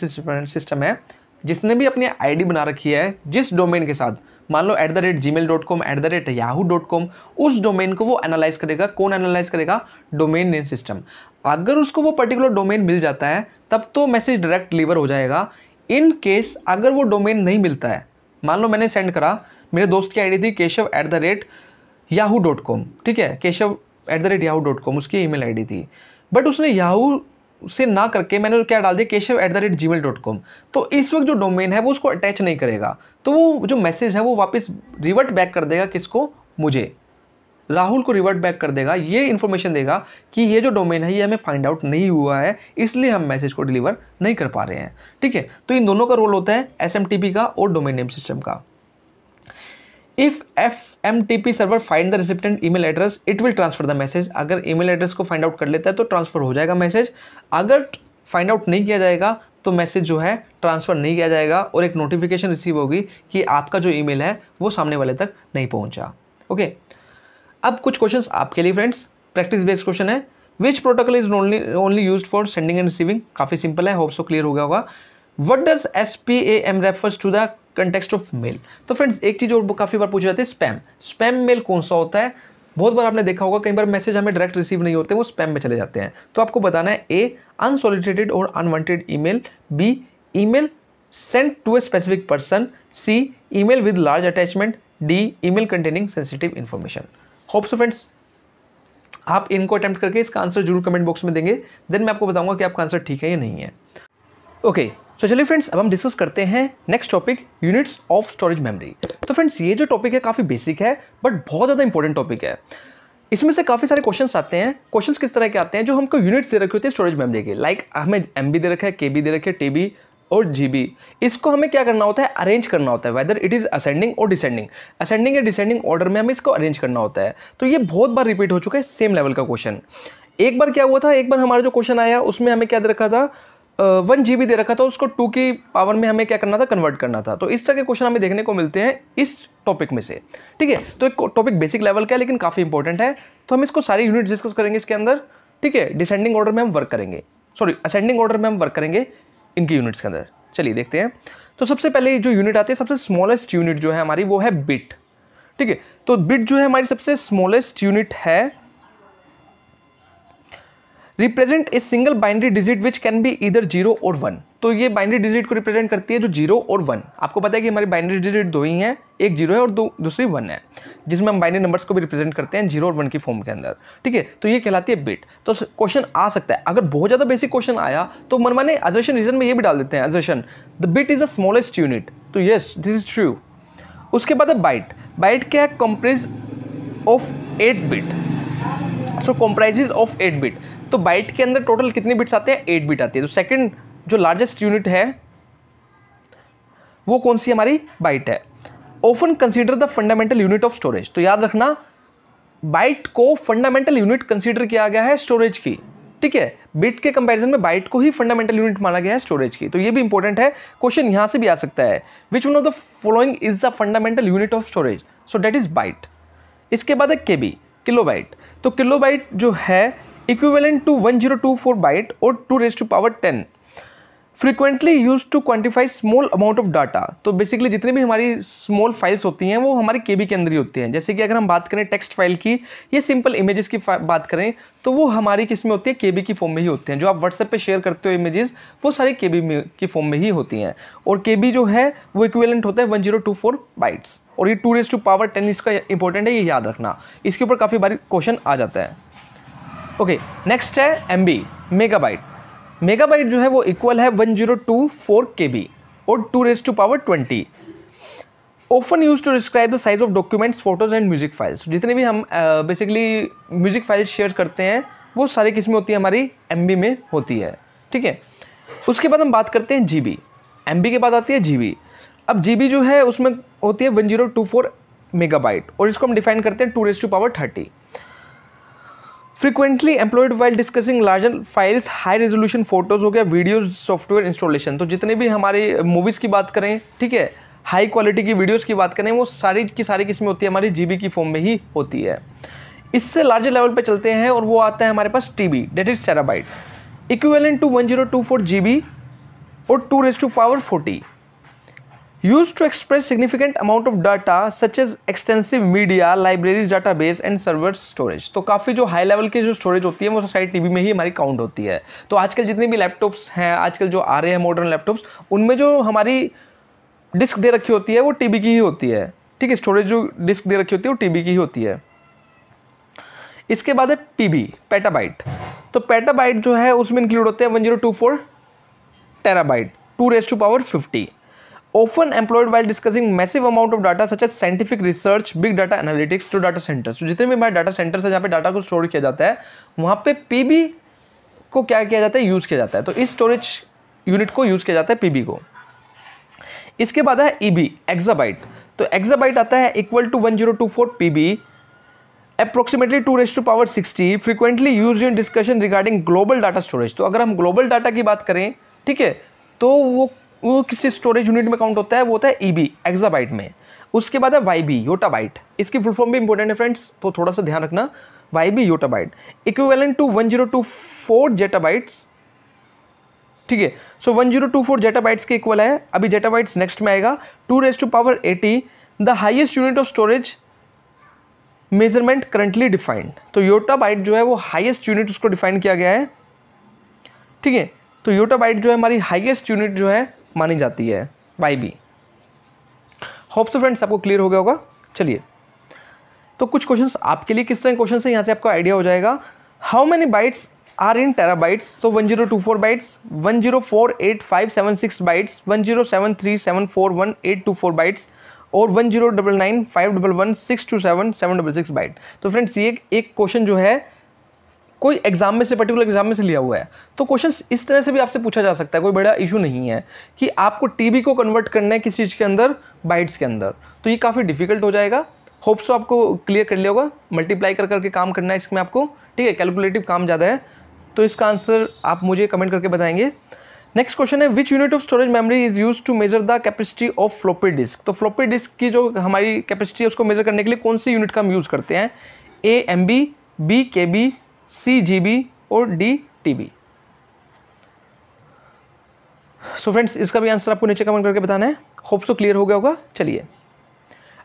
Speaker 1: सिस्टम है जिसने भी अपनी आईडी बना रखी है जिस डोमेन के साथ मान लो at the rate Gmail dot com at the rate Yahoo dot com उस डोमेन को वो एनालाइज करेगा कौन एनालाइज करेगा डोमेन नेम सिस्टम अगर उसको वो पर्टिकुलर डोमेन मिल जाता है तब तो मैसेज डायरेक्ट डिलीवर हो जाएगा इन केस अगर वो डोमेन नहीं मिलता है मान लो मैंने सेंड करा मेरे दोस्त की आईडी थी Keshav at the rate Yahoo dot com ठीक है Keshav at the rate Yahoo dot com उसकी ईमेल आईडी थी बट उसने याहू से ना करके मैंने क्या डाल दिया Keshav at the rate Gmail dot com तो इस वक्त जो डोमेन है वो उसको अटैच नहीं करेगा तो वो जो मैसेज है वो वापस रिवर्ट बैक कर देगा किसको मुझे राहुल को रिवर्ट बैक कर देगा ये इन्फॉर्मेशन देगा कि ये जो डोमेन है ये हमें फाइंड आउट नहीं हुआ है इसलिए हम मैसेज को डिलीवर नहीं कर पा रहे हैं ठीक है तो इन दोनों का रोल होता है एस का और डोमेन नेम सिस्टम का if F M T P server find the recipient email address it will transfer the message अगर ई मेल एड्रेस को फाइंड आउट कर लेता है तो ट्रांसफर हो जाएगा मैसेज अगर फाइंड आउट नहीं किया जाएगा तो मैसेज जो है ट्रांसफ़र नहीं किया जाएगा और एक नोटिफिकेशन रिसीव होगी कि आपका जो ई मेल है वो सामने वाले तक नहीं पहुँचा ओके अब कुछ क्वेश्चन आपके लिए फ्रेंड्स प्रैक्टिस बेस्ड क्वेश्चन है which protocol is only use for sending and receiving काफ़ी सिंपल है होप्स क्लियर हो गया होगा what does S P A M refers to the context of mail तो फ्रेंड्स एक चीज़ और काफ़ी बार पूछा जाते हैं स्पैम स्पैम मेल कौन सा होता है बहुत बार आपने देखा होगा कई बार मैसेज हमें डायरेक्ट रिसीव नहीं होते वो स्पैम में चले जाते हैं तो आपको बताना है ए अनसोलिटेटेड और unwanted email B email sent to a specific person C email with large attachment D email containing sensitive information hope so friends आप इनको अटैम्प्ट करके इसका आंसर जरूर कमेंट बॉक्स में देंगे देन मैं आपको बताऊंगा कि आपका आंसर ठीक है या नहीं है ओके okay, तो चलिए फ्रेंड्स अब हम डिस्कस करते हैं next topic units of storage memory तो फ्रेंड्स ये जो टॉपिक है काफ़ी बेसिक है बट बहुत ज़्यादा इंपॉर्टेंट टॉपिक है इसमें से काफ़ी सारे क्वेश्चंस आते हैं क्वेश्चंस किस तरह के आते हैं जो हमको यूनिट्स दे रखे होते हैं स्टोरेज मेमरी के लाइक like, हमें एम दे रखा है के दे रखे है टी और जी इसको हमें क्या करना होता है अरेंज करना होता है वेदर इट इज़ असेंडिंग और डिसेंडिंग असेंडिंग या डिसेंडिंग ऑर्डर में हमें इसको अरेंज करना होता है तो ये बहुत बार रिपीट हो चुका है सेम लेवल का क्वेश्चन एक बार क्या हुआ था एक बार हमारा जो क्वेश्चन आया उसमें हमें क्या दे रखा था वन जी बी दे रखा था उसको टू की पावर में हमें क्या करना था कन्वर्ट करना था तो इस तरह के क्वेश्चन हमें देखने को मिलते हैं इस टॉपिक में से ठीक है तो एक टॉपिक बेसिक लेवल का है लेकिन काफ़ी इंपॉर्टेंट है तो हम इसको सारे यूनिट डिस्कस करेंगे इसके अंदर ठीक है डिसेंडिंग ऑर्डर में हम वर्क करेंगे सॉरी असेंडिंग ऑर्डर में हम वर्क करेंगे इनके यूनिट्स के अंदर चलिए देखते हैं तो सबसे पहले जो यूनिट आती है सबसे स्मॉलेस्ट यूनिट जो है हमारी वो है बिट ठीक है तो बिट जो है हमारी सबसे स्मॉलेस्ट यूनिट है represent a single binary digit which can be either zero और वन तो ये बाइनरी डिजिट को रिप्रेजेंट करती है जो जीरो और वन आपको पता है कि हमारी बाइनरी डिजिट दो ही हैं एक जीरो है और दो दूसरी वन है जिसमें हम बाइनरी नंबर्स को भी रिप्रेजेंट करते हैं जीरो और वन की फॉर्म के अंदर ठीक है तो ये कहलाती है बिट तो क्वेश्चन आ सकता है अगर बहुत ज़्यादा बेसिक क्वेश्चन आया तो माने अजर्शन रीजन में ये भी डाल देते हैं assertion the bit is a smallest unit तो येस दिस इज ट्रू उसके बाद है बाइट बाइट क्या है comprise of eight bit so comprises of eight bit तो बाइट के अंदर टोटल कितने बिट्स आते हैं एट बिट आती है तो सेकेंड जो लार्जेस्ट यूनिट है वो कौन सी हमारी बाइट है often consider the fundamental unit of storage तो याद रखना बाइट को फंडामेंटल यूनिट कंसिडर किया गया है स्टोरेज की ठीक है बिट के कंपैरिजन में बाइट को ही फंडामेंटल यूनिट माना गया है स्टोरेज की तो ये भी इंपॉर्टेंट है क्वेश्चन यहां से भी आ सकता है which one of the following is the fundamental unit of storage so that is byte इसके बाद है के बी किलो बाइट तो किलो बाइट जो है जीरो टू 1024 बाइट और two raise to power ten frequently use to quantify small amount of data तो basically जितनी भी हमारी स्मॉल फाइल्स होती हैं वो हमारे के बी के अंदर ही होती हैं जैसे कि अगर हम बात करें टेक्स्ट फाइल की या सिंपल इमेजेस की बात करें तो वो हमारी किस में होती है के बी की फॉर्म में ही होती हैं जो आप व्हाट्सएप पे शेयर करते हो इमेजेस वो सारी के बी की फॉर्म में ही होती हैं और के बी जो है वो इक्विवेलेंट होता है one zero two four bytes और ये two raise to power ten इसका इंपॉर्टेंट है ये याद रखना इसके ऊपर काफ़ी बारी क्वेश्चन आ जाता है ओके नेक्स्ट है एम बी मेगाबाइट मेगाबाइट जो है वो इक्वल है one zero two four K B और two raise to power twenty often use to describe the size of documents photos and music files जितने भी हम बेसिकली म्यूजिक फाइल्स शेयर करते हैं वो सारी किस्में होती है हमारी एम बी में होती है ठीक है उसके बाद हम बात करते हैं जी बी एम बी के बाद आती है जी बी अब जी बी जो है उसमें होती है one zero two four megabyte और इसको हम डिफाइन करते हैं two raise to power thirty frequently employed while discussing larger files high resolution photos हो गया वीडियोज सॉफ्टवेयर इंस्टॉलेशन तो जितने भी हमारे मूवीज़ की बात करें ठीक है हाई क्वालिटी की वीडियोज़ की बात करें वो सारी की सारी किस्में होती है हमारी जीबी की फॉर्म में ही होती है इससे लार्जर लेवल पे चलते हैं और वो आता है हमारे पास T B that is terabyte equivalent to one zero two four G B और two raise to power forty to express significant amount of data such as extensive media libraries database and server storage तो काफ़ी जो high level की जो storage होती है वो सारी टी में ही हमारी काउंट होती है तो आजकल जितने भी लैपटॉप्स हैं आजकल जो आ रहे हैं मॉडर्न लैपटॉप्स उनमें जो हमारी डिस्क दे रखी होती है वो टी की ही होती है ठीक है स्टोरेज जो डिस्क दे रखी होती है वो टी की ही होती है इसके बाद है बी पैटाबाइट तो पैटाबाइट जो है उसमें इंक्लूड होते हैं one zero two four terabyte two raise to power fifty often employed while discussing massive amount of data such as scientific research big data analytics to data centers तो जितने भी हमारे डाटा सेंटर्स है जहाँ पे data को store किया जाता है वहाँ पे पीबी को क्या किया जाता है यूज़ किया जाता है तो इस स्टोरेज यूनिट को यूज़ किया जाता है पीबी को इसके बाद है ईबी e एक्साबाइट तो एक्जाबाइट आता है equal to one zero two four P B approximately two raise to power sixty frequently use in discussion regarding global data storage तो अगर हम ग्लोबल डाटा की बात करें ठीक है तो वो वो किस स्टोरेज यूनिट में काउंट होता है वो होता है ई e बी में उसके बाद है वाई बी योटाबाइट इसकी फुल फॉर्म भी इंपॉर्टेंट है फ्रेंड्स तो थोड़ा सा ध्यान रखना Y B yottabyte equivalent to one zero two four zettabytes ठीक है so one zero two four zettabytes के इक्वल है अभी जेटाबाइट्स नेक्स्ट में आएगा two raise to power eighty the highest unit of storage measurement currently defined तो yottabyte जो है वो हाइएस्ट यूनिट उसको डिफाइन किया गया है ठीक है तो योटाबाइट जो है हमारी हाइएस्ट यूनिट जो है मानी जाती है वाई बी होप सो फ्रेंड्स आपको क्लियर हो गया होगा चलिए तो कुछ क्वेश्चन आपके लिए किस तरह के क्वेश्चन है यहाँ से आपको आइडिया हो जाएगा how many bytes are in terabytes तो four bytes six bytes four bytes और one zero double nine five double one six two seven seven double six byte तो फ्रेंड्स ये एक क्वेश्चन जो है कोई एग्जाम में से पर्टिकुलर एग्जाम में से लिया हुआ है तो क्वेश्चन इस तरह से भी आपसे पूछा जा सकता है कोई बड़ा इशू नहीं है कि आपको टीबी को कन्वर्ट करना है किस चीज़ के अंदर बाइट्स के अंदर तो ये काफ़ी डिफिकल्ट हो जाएगा होप सो तो आपको क्लियर कर लिया होगा मल्टीप्लाई कर करके काम करना है इसमें आपको ठीक है कैलकुलेटिव काम ज़्यादा है तो इसका आंसर आप मुझे कमेंट करके बताएंगे नेक्स्ट क्वेश्चन है which unit of storage memory is use to measure the capacity of floppy disk तो फ्लॉपी डिस्क की जो हमारी कैपेसिटी है उसको मेजर करने के लिए कौन सी यूनिट का हम यूज़ करते हैं A M B B K B C और डी सो फ्रेंड्स इसका भी आंसर आपको नीचे कमेंट करके बताना है होप सो क्लियर हो गया होगा चलिए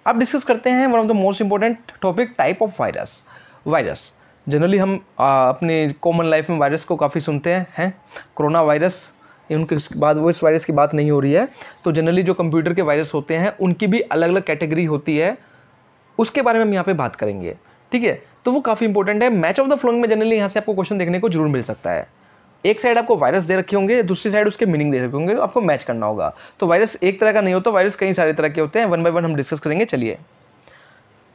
Speaker 1: अब डिस्कस करते हैं one of the most important topic type of virus virus generally हम आ, अपने कॉमन लाइफ में वायरस को काफ़ी सुनते हैं हैं कोरोना वायरस उनके बाद वो इस वायरस की बात नहीं हो रही है तो जनरली जो कंप्यूटर के वायरस होते हैं उनकी भी अलग अलग कैटेगरी होती है उसके बारे में हम यहाँ पे बात करेंगे ठीक है तो वो काफ़ी इंपॉर्टेंट है मैच ऑफ द फ्लोइंग में जनरली यहाँ से आपको क्वेश्चन देखने को जरूर मिल सकता है एक साइड आपको वायरस दे रखे होंगे दूसरी साइड उसके मीनिंग दे रखे होंगे तो आपको मैच करना होगा तो वायरस एक तरह का नहीं होता वायरस कई सारे तरह के होते हैं वन बाय वन हम डिस्कस करेंगे चलिए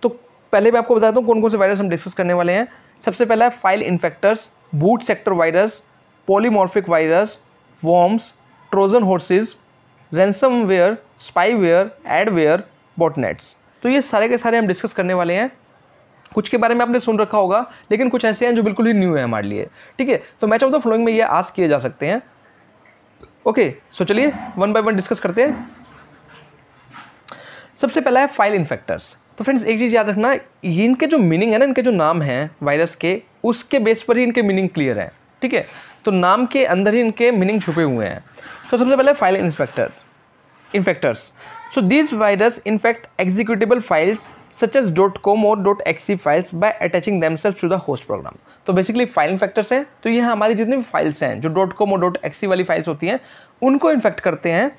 Speaker 1: तो पहले मैं आपको बताता हूँ कौन कौन से वायरस हम डिस्कस करने वाले हैं सबसे पहला है file infectors boot sector virus polymorphic virus worms Trojan horses ransomware spyware adware botnets तो ये सारे के सारे हम डिस्कस करने वाले हैं कुछ के बारे में आपने सुन रखा होगा लेकिन कुछ ऐसे हैं जो बिल्कुल ही न्यू है हमारे लिए ठीक है तो मैच ऑफ द फ्लोइंग में ये आस किए जा सकते हैं ओके सो चलिए वन बाय वन डिस्कस करते हैं सबसे पहला है फाइल इन्फेक्टर्स तो फ्रेंड्स एक चीज़ याद रखना इनके जो मीनिंग है ना इनके जो नाम हैं वायरस के उसके बेस पर ही इनके मीनिंग क्लियर है ठीक है तो नाम के अंदर ही इनके मीनिंग छुपे हुए हैं तो सबसे पहले file inspector infectors so this virus infect executable files such as .com और .exe files by attaching themselves to the host program. तो बेसिकली फाइल फैक्टर्स हैं तो ये हमारी जितनी भी फाइल्स हैं जो .com और .exe वाली फाइल्स होती हैं उनको इन्फेक्ट करते हैं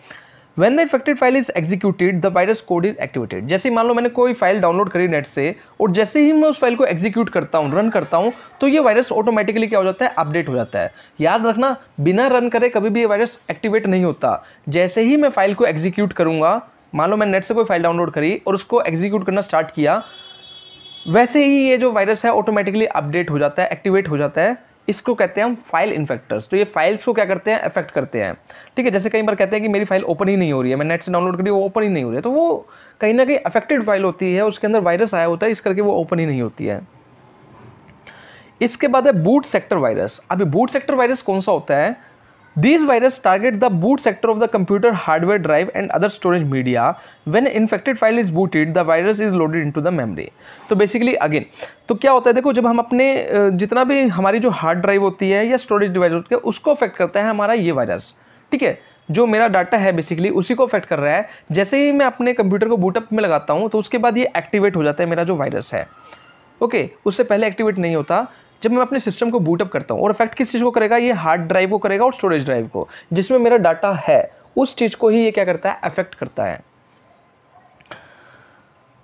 Speaker 1: When the infected file is executed, the virus code is activated. जैसे मान लो मैंने कोई फाइल डाउनलोड करी नेट से और जैसे ही मैं उस फाइल को एग्जीक्यूट करता हूँ रन करता हूँ तो ये वायरस ऑटोमेटिकली क्या हो जाता है अपडेट हो जाता है याद रखना बिना रन करे कभी भी ये वायरस एक्टिवेट नहीं होता जैसे ही मैं फाइल को एग्जीक्यूट करूँगा मान लो मैं नेट से कोई फाइल डाउनलोड करी और उसको एग्जीक्यूट करना स्टार्ट किया वैसे ही ये जो वायरस है ऑटोमेटिकली अपडेट हो जाता है एक्टिवेट हो जाता है इसको कहते हैं हम फाइल इन्फेक्टर्स तो ये फाइल्स को क्या करते हैं अफेक्ट करते हैं ठीक है जैसे कई बार कहते हैं कि मेरी फाइल ओपन ही नहीं हो रही है मैं नेट से डाउनलोड करी वो ओपन ही नहीं हो रही है तो वो कहीं ना कहीं अफेक्टेड फाइल होती है उसके अंदर वायरस आया होता है इस करके वो ओपन ही नहीं होती है इसके बाद है बूट सेक्टर वायरस अभी बूट सेक्टर वायरस कौन सा होता है this virus target the boot sector of the computer hardware drive and other storage media when infected file is booted the virus is loaded into the memory तो basically again तो क्या होता है देखो जब हम अपने जितना भी हमारी जो हार्ड ड्राइव होती है या स्टोरेज डिवाइस होती है उसको अफेक्ट करता है हमारा ये वायरस ठीक है जो मेरा डाटा है बेसिकली उसी को अफेक्ट कर रहा है जैसे ही मैं अपने कंप्यूटर को बूटअप में लगाता हूँ तो उसके बाद ये एक्टिवेट हो जाता है मेरा जो वायरस है ओके okay, उससे पहले एक्टिवेट नहीं होता जब मैं अपने सिस्टम को बूटअप करता हूँ और इफेक्ट किस चीज़ को करेगा ये हार्ड ड्राइव को करेगा और स्टोरेज ड्राइव को जिसमें मेरा डाटा है उस चीज़ को ही ये क्या करता है अफेक्ट करता है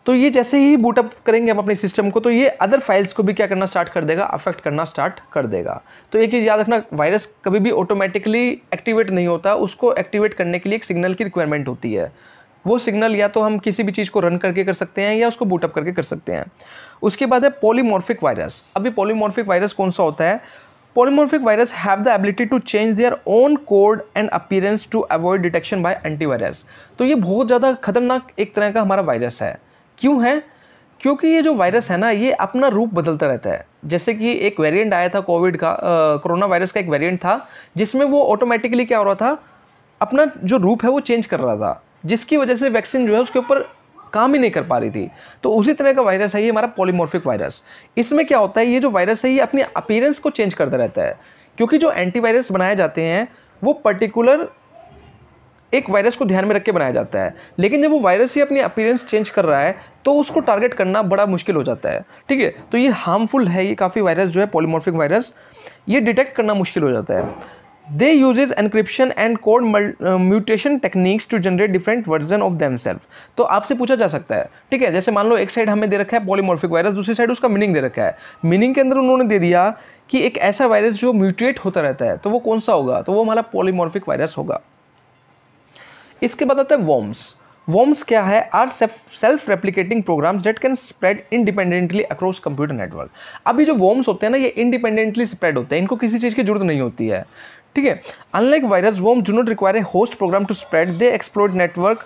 Speaker 1: तो ये जैसे ही बूटअप करेंगे हम अपने सिस्टम को तो ये अदर फाइल्स को भी क्या करना स्टार्ट कर देगा अफेक्ट करना स्टार्ट कर देगा तो एक चीज़ याद रखना वायरस कभी भी ऑटोमेटिकली एक्टिवेट नहीं होता उसको एक्टिवेट करने के लिए एक सिग्नल की रिक्वायरमेंट होती है वो सिग्नल या तो हम किसी भी चीज़ को रन करके कर सकते हैं या उसको बूटअप करके कर सकते हैं उसके बाद है पॉलीमॉर्फिक वायरस अभी पॉलीमॉर्फिक वायरस कौन सा होता है virus have the ability to change change own code and appearance to to detection detection antivirus तो ये बहुत ज़्यादा खतरनाक एक तरह का हमारा वायरस है क्यों है क्योंकि ये जो वायरस है ना ये अपना रूप बदलता रहता है जैसे कि एक वेरिएंट आया था कोविड का कोरोना वायरस का एक वेरिएंट था जिसमें वो ऑटोमेटिकली क्या हो रहा था अपना जो रूप है वो चेंज कर रहा था जिसकी वजह से वैक्सीन जो है उसके ऊपर काम ही नहीं कर पा रही थी तो उसी तरह का वायरस है ये हमारा पॉलीमॉर्फिक वायरस इसमें क्या होता है ये जो वायरस है ये अपनी अपीयरेंस को चेंज करता रहता है क्योंकि जो एंटीवायरस बनाए जाते हैं वो पर्टिकुलर एक वायरस को ध्यान में रख के बनाया जाता है लेकिन जब वो वायरस ही अपनी अपीयरेंस चेंज कर रहा है तो उसको टारगेट करना बड़ा मुश्किल हो जाता है ठीक है तो ये हार्मफुल है ये काफ़ी वायरस जो है पॉलीमॉर्फिक वायरस ये डिटेक्ट करना मुश्किल हो जाता है they use uses and code mutation techniques to generate different version of them self तो आपसे पूछा जा सकता है ठीक है जैसे मान लो एक साइड हमें दे रखा है पॉलीमॉर्फिक वायरस दूसरी साइड उसका मीनिंग दे रखा है मीनिंग के अंदर उन्होंने दे दिया कि एक ऐसा वायरस जो म्यूटेट होता रहता है तो वो कौन सा होगा तो वो हमारा पॉलीमॉर्फिक वायरस होगा इसके बाद आता है वॉम्स वॉम्स क्या है are self replicating programs that can spread independently across computer network अभी जो वॉम्स होते हैं ना ये इंडिपेंडेंटली स्प्रेड होते हैं इनको किसी चीज़ की जरूरत नहीं होती है ठीक है unlike virus worm do not require a host program to spread they explored network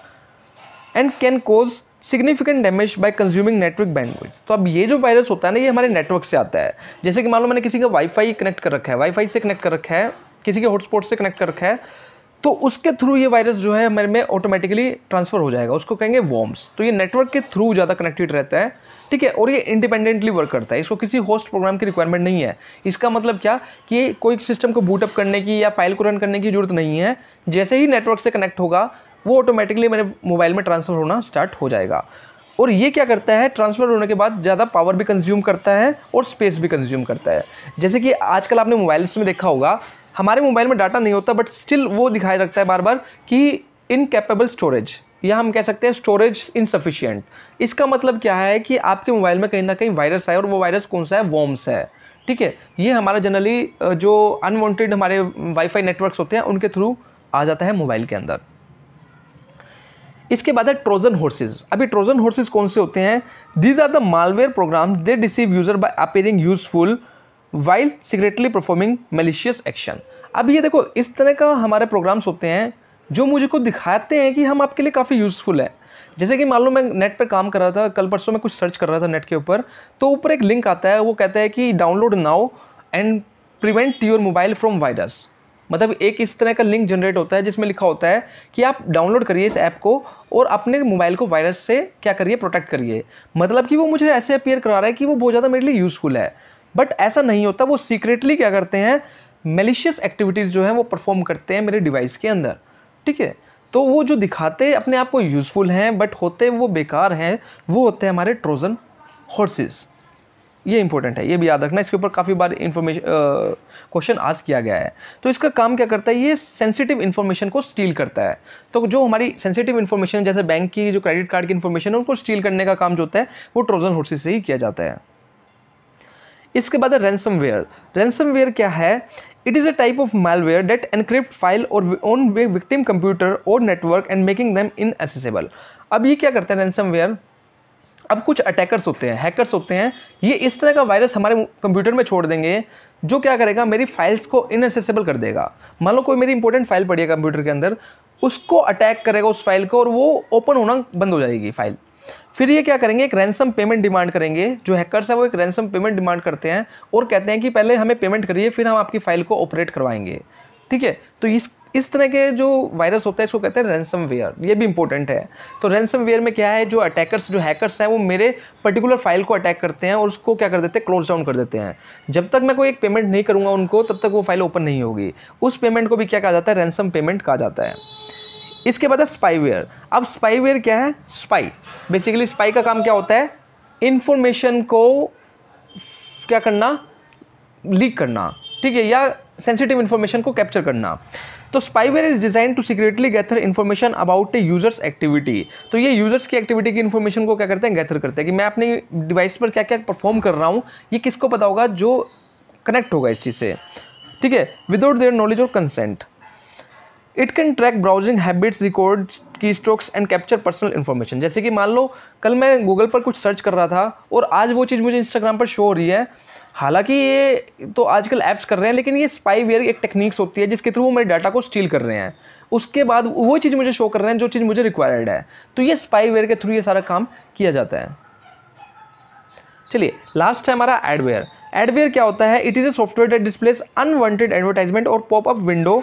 Speaker 1: and can cause significant damage by consuming network bandwidth तो अब ये जो वायरस होता है ना ये हमारे नेटवर्क से आता है जैसे कि मान लो मैंने किसी का वाईफाई कनेक्ट कर रखा है वाईफाई से कनेक्ट कर रखा है किसी के हॉटस्पॉट से कनेक्ट कर रखा है तो उसके थ्रू ये वायरस जो है हमारे में ऑटोमेटिकली ट्रांसफ़र हो जाएगा उसको कहेंगे वॉम्स तो ये नेटवर्क के थ्रू ज़्यादा कनेक्टेड रहता है ठीक है और ये इंडिपेंडेंटली वर्क करता है इसको किसी होस्ट प्रोग्राम की रिक्वायरमेंट नहीं है इसका मतलब क्या कि कोई सिस्टम को बूटअप करने की या फाइल को रन करने की जरूरत नहीं है जैसे ही नेटवर्क से कनेक्ट होगा वो ऑटोमेटिकली मेरे मोबाइल में ट्रांसफ़र होना स्टार्ट हो जाएगा और ये क्या करता है ट्रांसफ़र होने के बाद ज़्यादा पावर भी कंज्यूम करता है और स्पेस भी कंज्यूम करता है जैसे कि आजकल आपने मोबाइल्स में देखा होगा हमारे मोबाइल में डाटा नहीं होता बट स्टिल वो दिखाई रखता है बार बार कि इनकेपेबल स्टोरेज या हम कह सकते हैं स्टोरेज इनसफिशियंट इसका मतलब क्या है कि आपके मोबाइल में कहीं ना कहीं वायरस है और वो वायरस कौन सा है वॉम्स है ठीक है ये हमारा जनरली जो अनवांटेड हमारे वाईफाई नेटवर्क्स होते हैं उनके थ्रू आ जाता है मोबाइल के अंदर इसके बाद है ट्रोजन हॉर्सेस अभी ट्रोजन हॉर्सेस कौन से होते हैं these are the malware program they deceive user by appearing useful while secretly performing malicious action अब ये देखो इस तरह का हमारे प्रोग्राम्स होते हैं जो मुझे को दिखाते हैं कि हम आपके लिए काफ़ी यूज़फुल है जैसे कि मान लो मैं नेट पर काम कर रहा था कल परसों में कुछ सर्च कर रहा था नेट के ऊपर तो ऊपर एक लिंक आता है वो कहता है कि download now and prevent your mobile from virus मतलब एक इस तरह का लिंक जनरेट होता है जिसमें लिखा होता है कि आप डाउनलोड करिए इस ऐप को और अपने मोबाइल को वायरस से क्या करिए प्रोटेक्ट करिए मतलब कि वो मुझे ऐसे अपेयर करा रहा है कि वो बहुत ज़्यादा मेरे लिए यूज़फुल है बट ऐसा नहीं होता वो सीक्रेटली क्या करते हैं मेलिशियस एक्टिविटीज़ जो हैं वो परफॉर्म करते हैं मेरे डिवाइस के अंदर ठीक है तो वो जो दिखाते अपने आप को यूज़फुल हैं बट होते वो बेकार हैं वो होते हैं हमारे ट्रोज़न हॉर्सेस ये इंपॉर्टेंट है ये भी याद रखना इसके ऊपर काफ़ी बार इन्फॉर्मेशन क्वेश्चन आज किया गया है तो इसका काम क्या करता है ये सेंसिटिव इन्फॉर्मेशन को स्टील करता है तो जो हमारी सेंसिटिव इन्फॉर्मेशन जैसे बैंक की जो क्रेडिट कार्ड की इन्फॉर्मेशन है उनको स्टील करने का काम जो होता है वो ट्रोजन हॉर्सेज से ही किया जाता है इसके बाद है रैनसम वेयर क्या है It is a type of malware that encrypt file or victim computer और नेटवर्क and making them inaccessible अब ये क्या करते हैं रैनसम वेयर अब कुछ अटैकर्स होते हैं हैकर्स होते हैं ये इस तरह का वायरस हमारे कंप्यूटर में छोड़ देंगे जो क्या करेगा मेरी फाइल्स को इनएसेसिबल कर देगा मान लो कोई मेरी इंपॉर्टेंट फाइल पड़ी है कंप्यूटर के अंदर उसको अटैक करेगा उस फाइल को और वो ओपन होना बंद हो जाएगी फाइल फिर ये क्या करेंगे एक रैनसम पेमेंट डिमांड करेंगे जो हैकर्स है वो एक रैनसम पेमेंट डिमांड करते हैं और कहते हैं कि पहले हमें पेमेंट करिए फिर हम आपकी फ़ाइल को ऑपरेट करवाएंगे ठीक है तो इस इस तरह के जो वायरस होता है इसको कहते हैं रैनसम वेयर ये भी इंपॉर्टेंट है तो रैनसम वेयर में क्या है जो अटैकर्स जो हैकर्स हैं वो मेरे पर्टिकुलर फाइल को अटैक करते हैं और उसको क्या कर देते हैं क्लोज डाउन कर देते हैं जब तक मैं कोई एक पेमेंट नहीं करूँगा उनको तब तक वो फाइल ओपन नहीं होगी उस पेमेंट को भी क्या कहा जाता है रैनसम पेमेंट कहा जाता है इसके बाद है स्पाईवेयर अब स्पाईवेयर क्या है स्पाई बेसिकली स्पाई का काम क्या होता है इन्फॉर्मेशन को क्या करना लीक करना ठीक है या सेंसिटिव इन्फॉर्मेशन को कैप्चर करना तो spyware is design to secretly gather information about a users activity तो ये यूजर्स की एक्टिविटी की इन्फॉर्मेशन को क्या करते हैं गैथर करते हैं कि मैं अपनी डिवाइस पर क्या क्या परफॉर्म कर रहा हूँ ये किसको पता होगा जो कनेक्ट होगा इस चीज़ से ठीक है विदाउट देयर नॉलेज और consent it can track browsing habits record keystrokes and capture personal information जैसे कि मान लो कल मैं गूगल पर कुछ सर्च कर रहा था और आज वो चीज़ मुझे इंस्टाग्राम पर शो हो रही है हालांकि ये तो आजकल ऐप्स कर रहे हैं लेकिन ये स्पाईवेयर एक टेक्निक्स होती है जिसके थ्रू वो मेरे डाटा को स्टील कर रहे हैं उसके बाद वो चीज़ मुझे शो कर रहे हैं जो चीज़ मुझे रिक्वायर्ड है तो ये स्पाईवेयर के थ्रू ये सारा काम किया जाता है चलिए लास्ट है हमारा एडवेयर एडवेयर क्या होता है it is a software that displace unwanted advertisement और popup window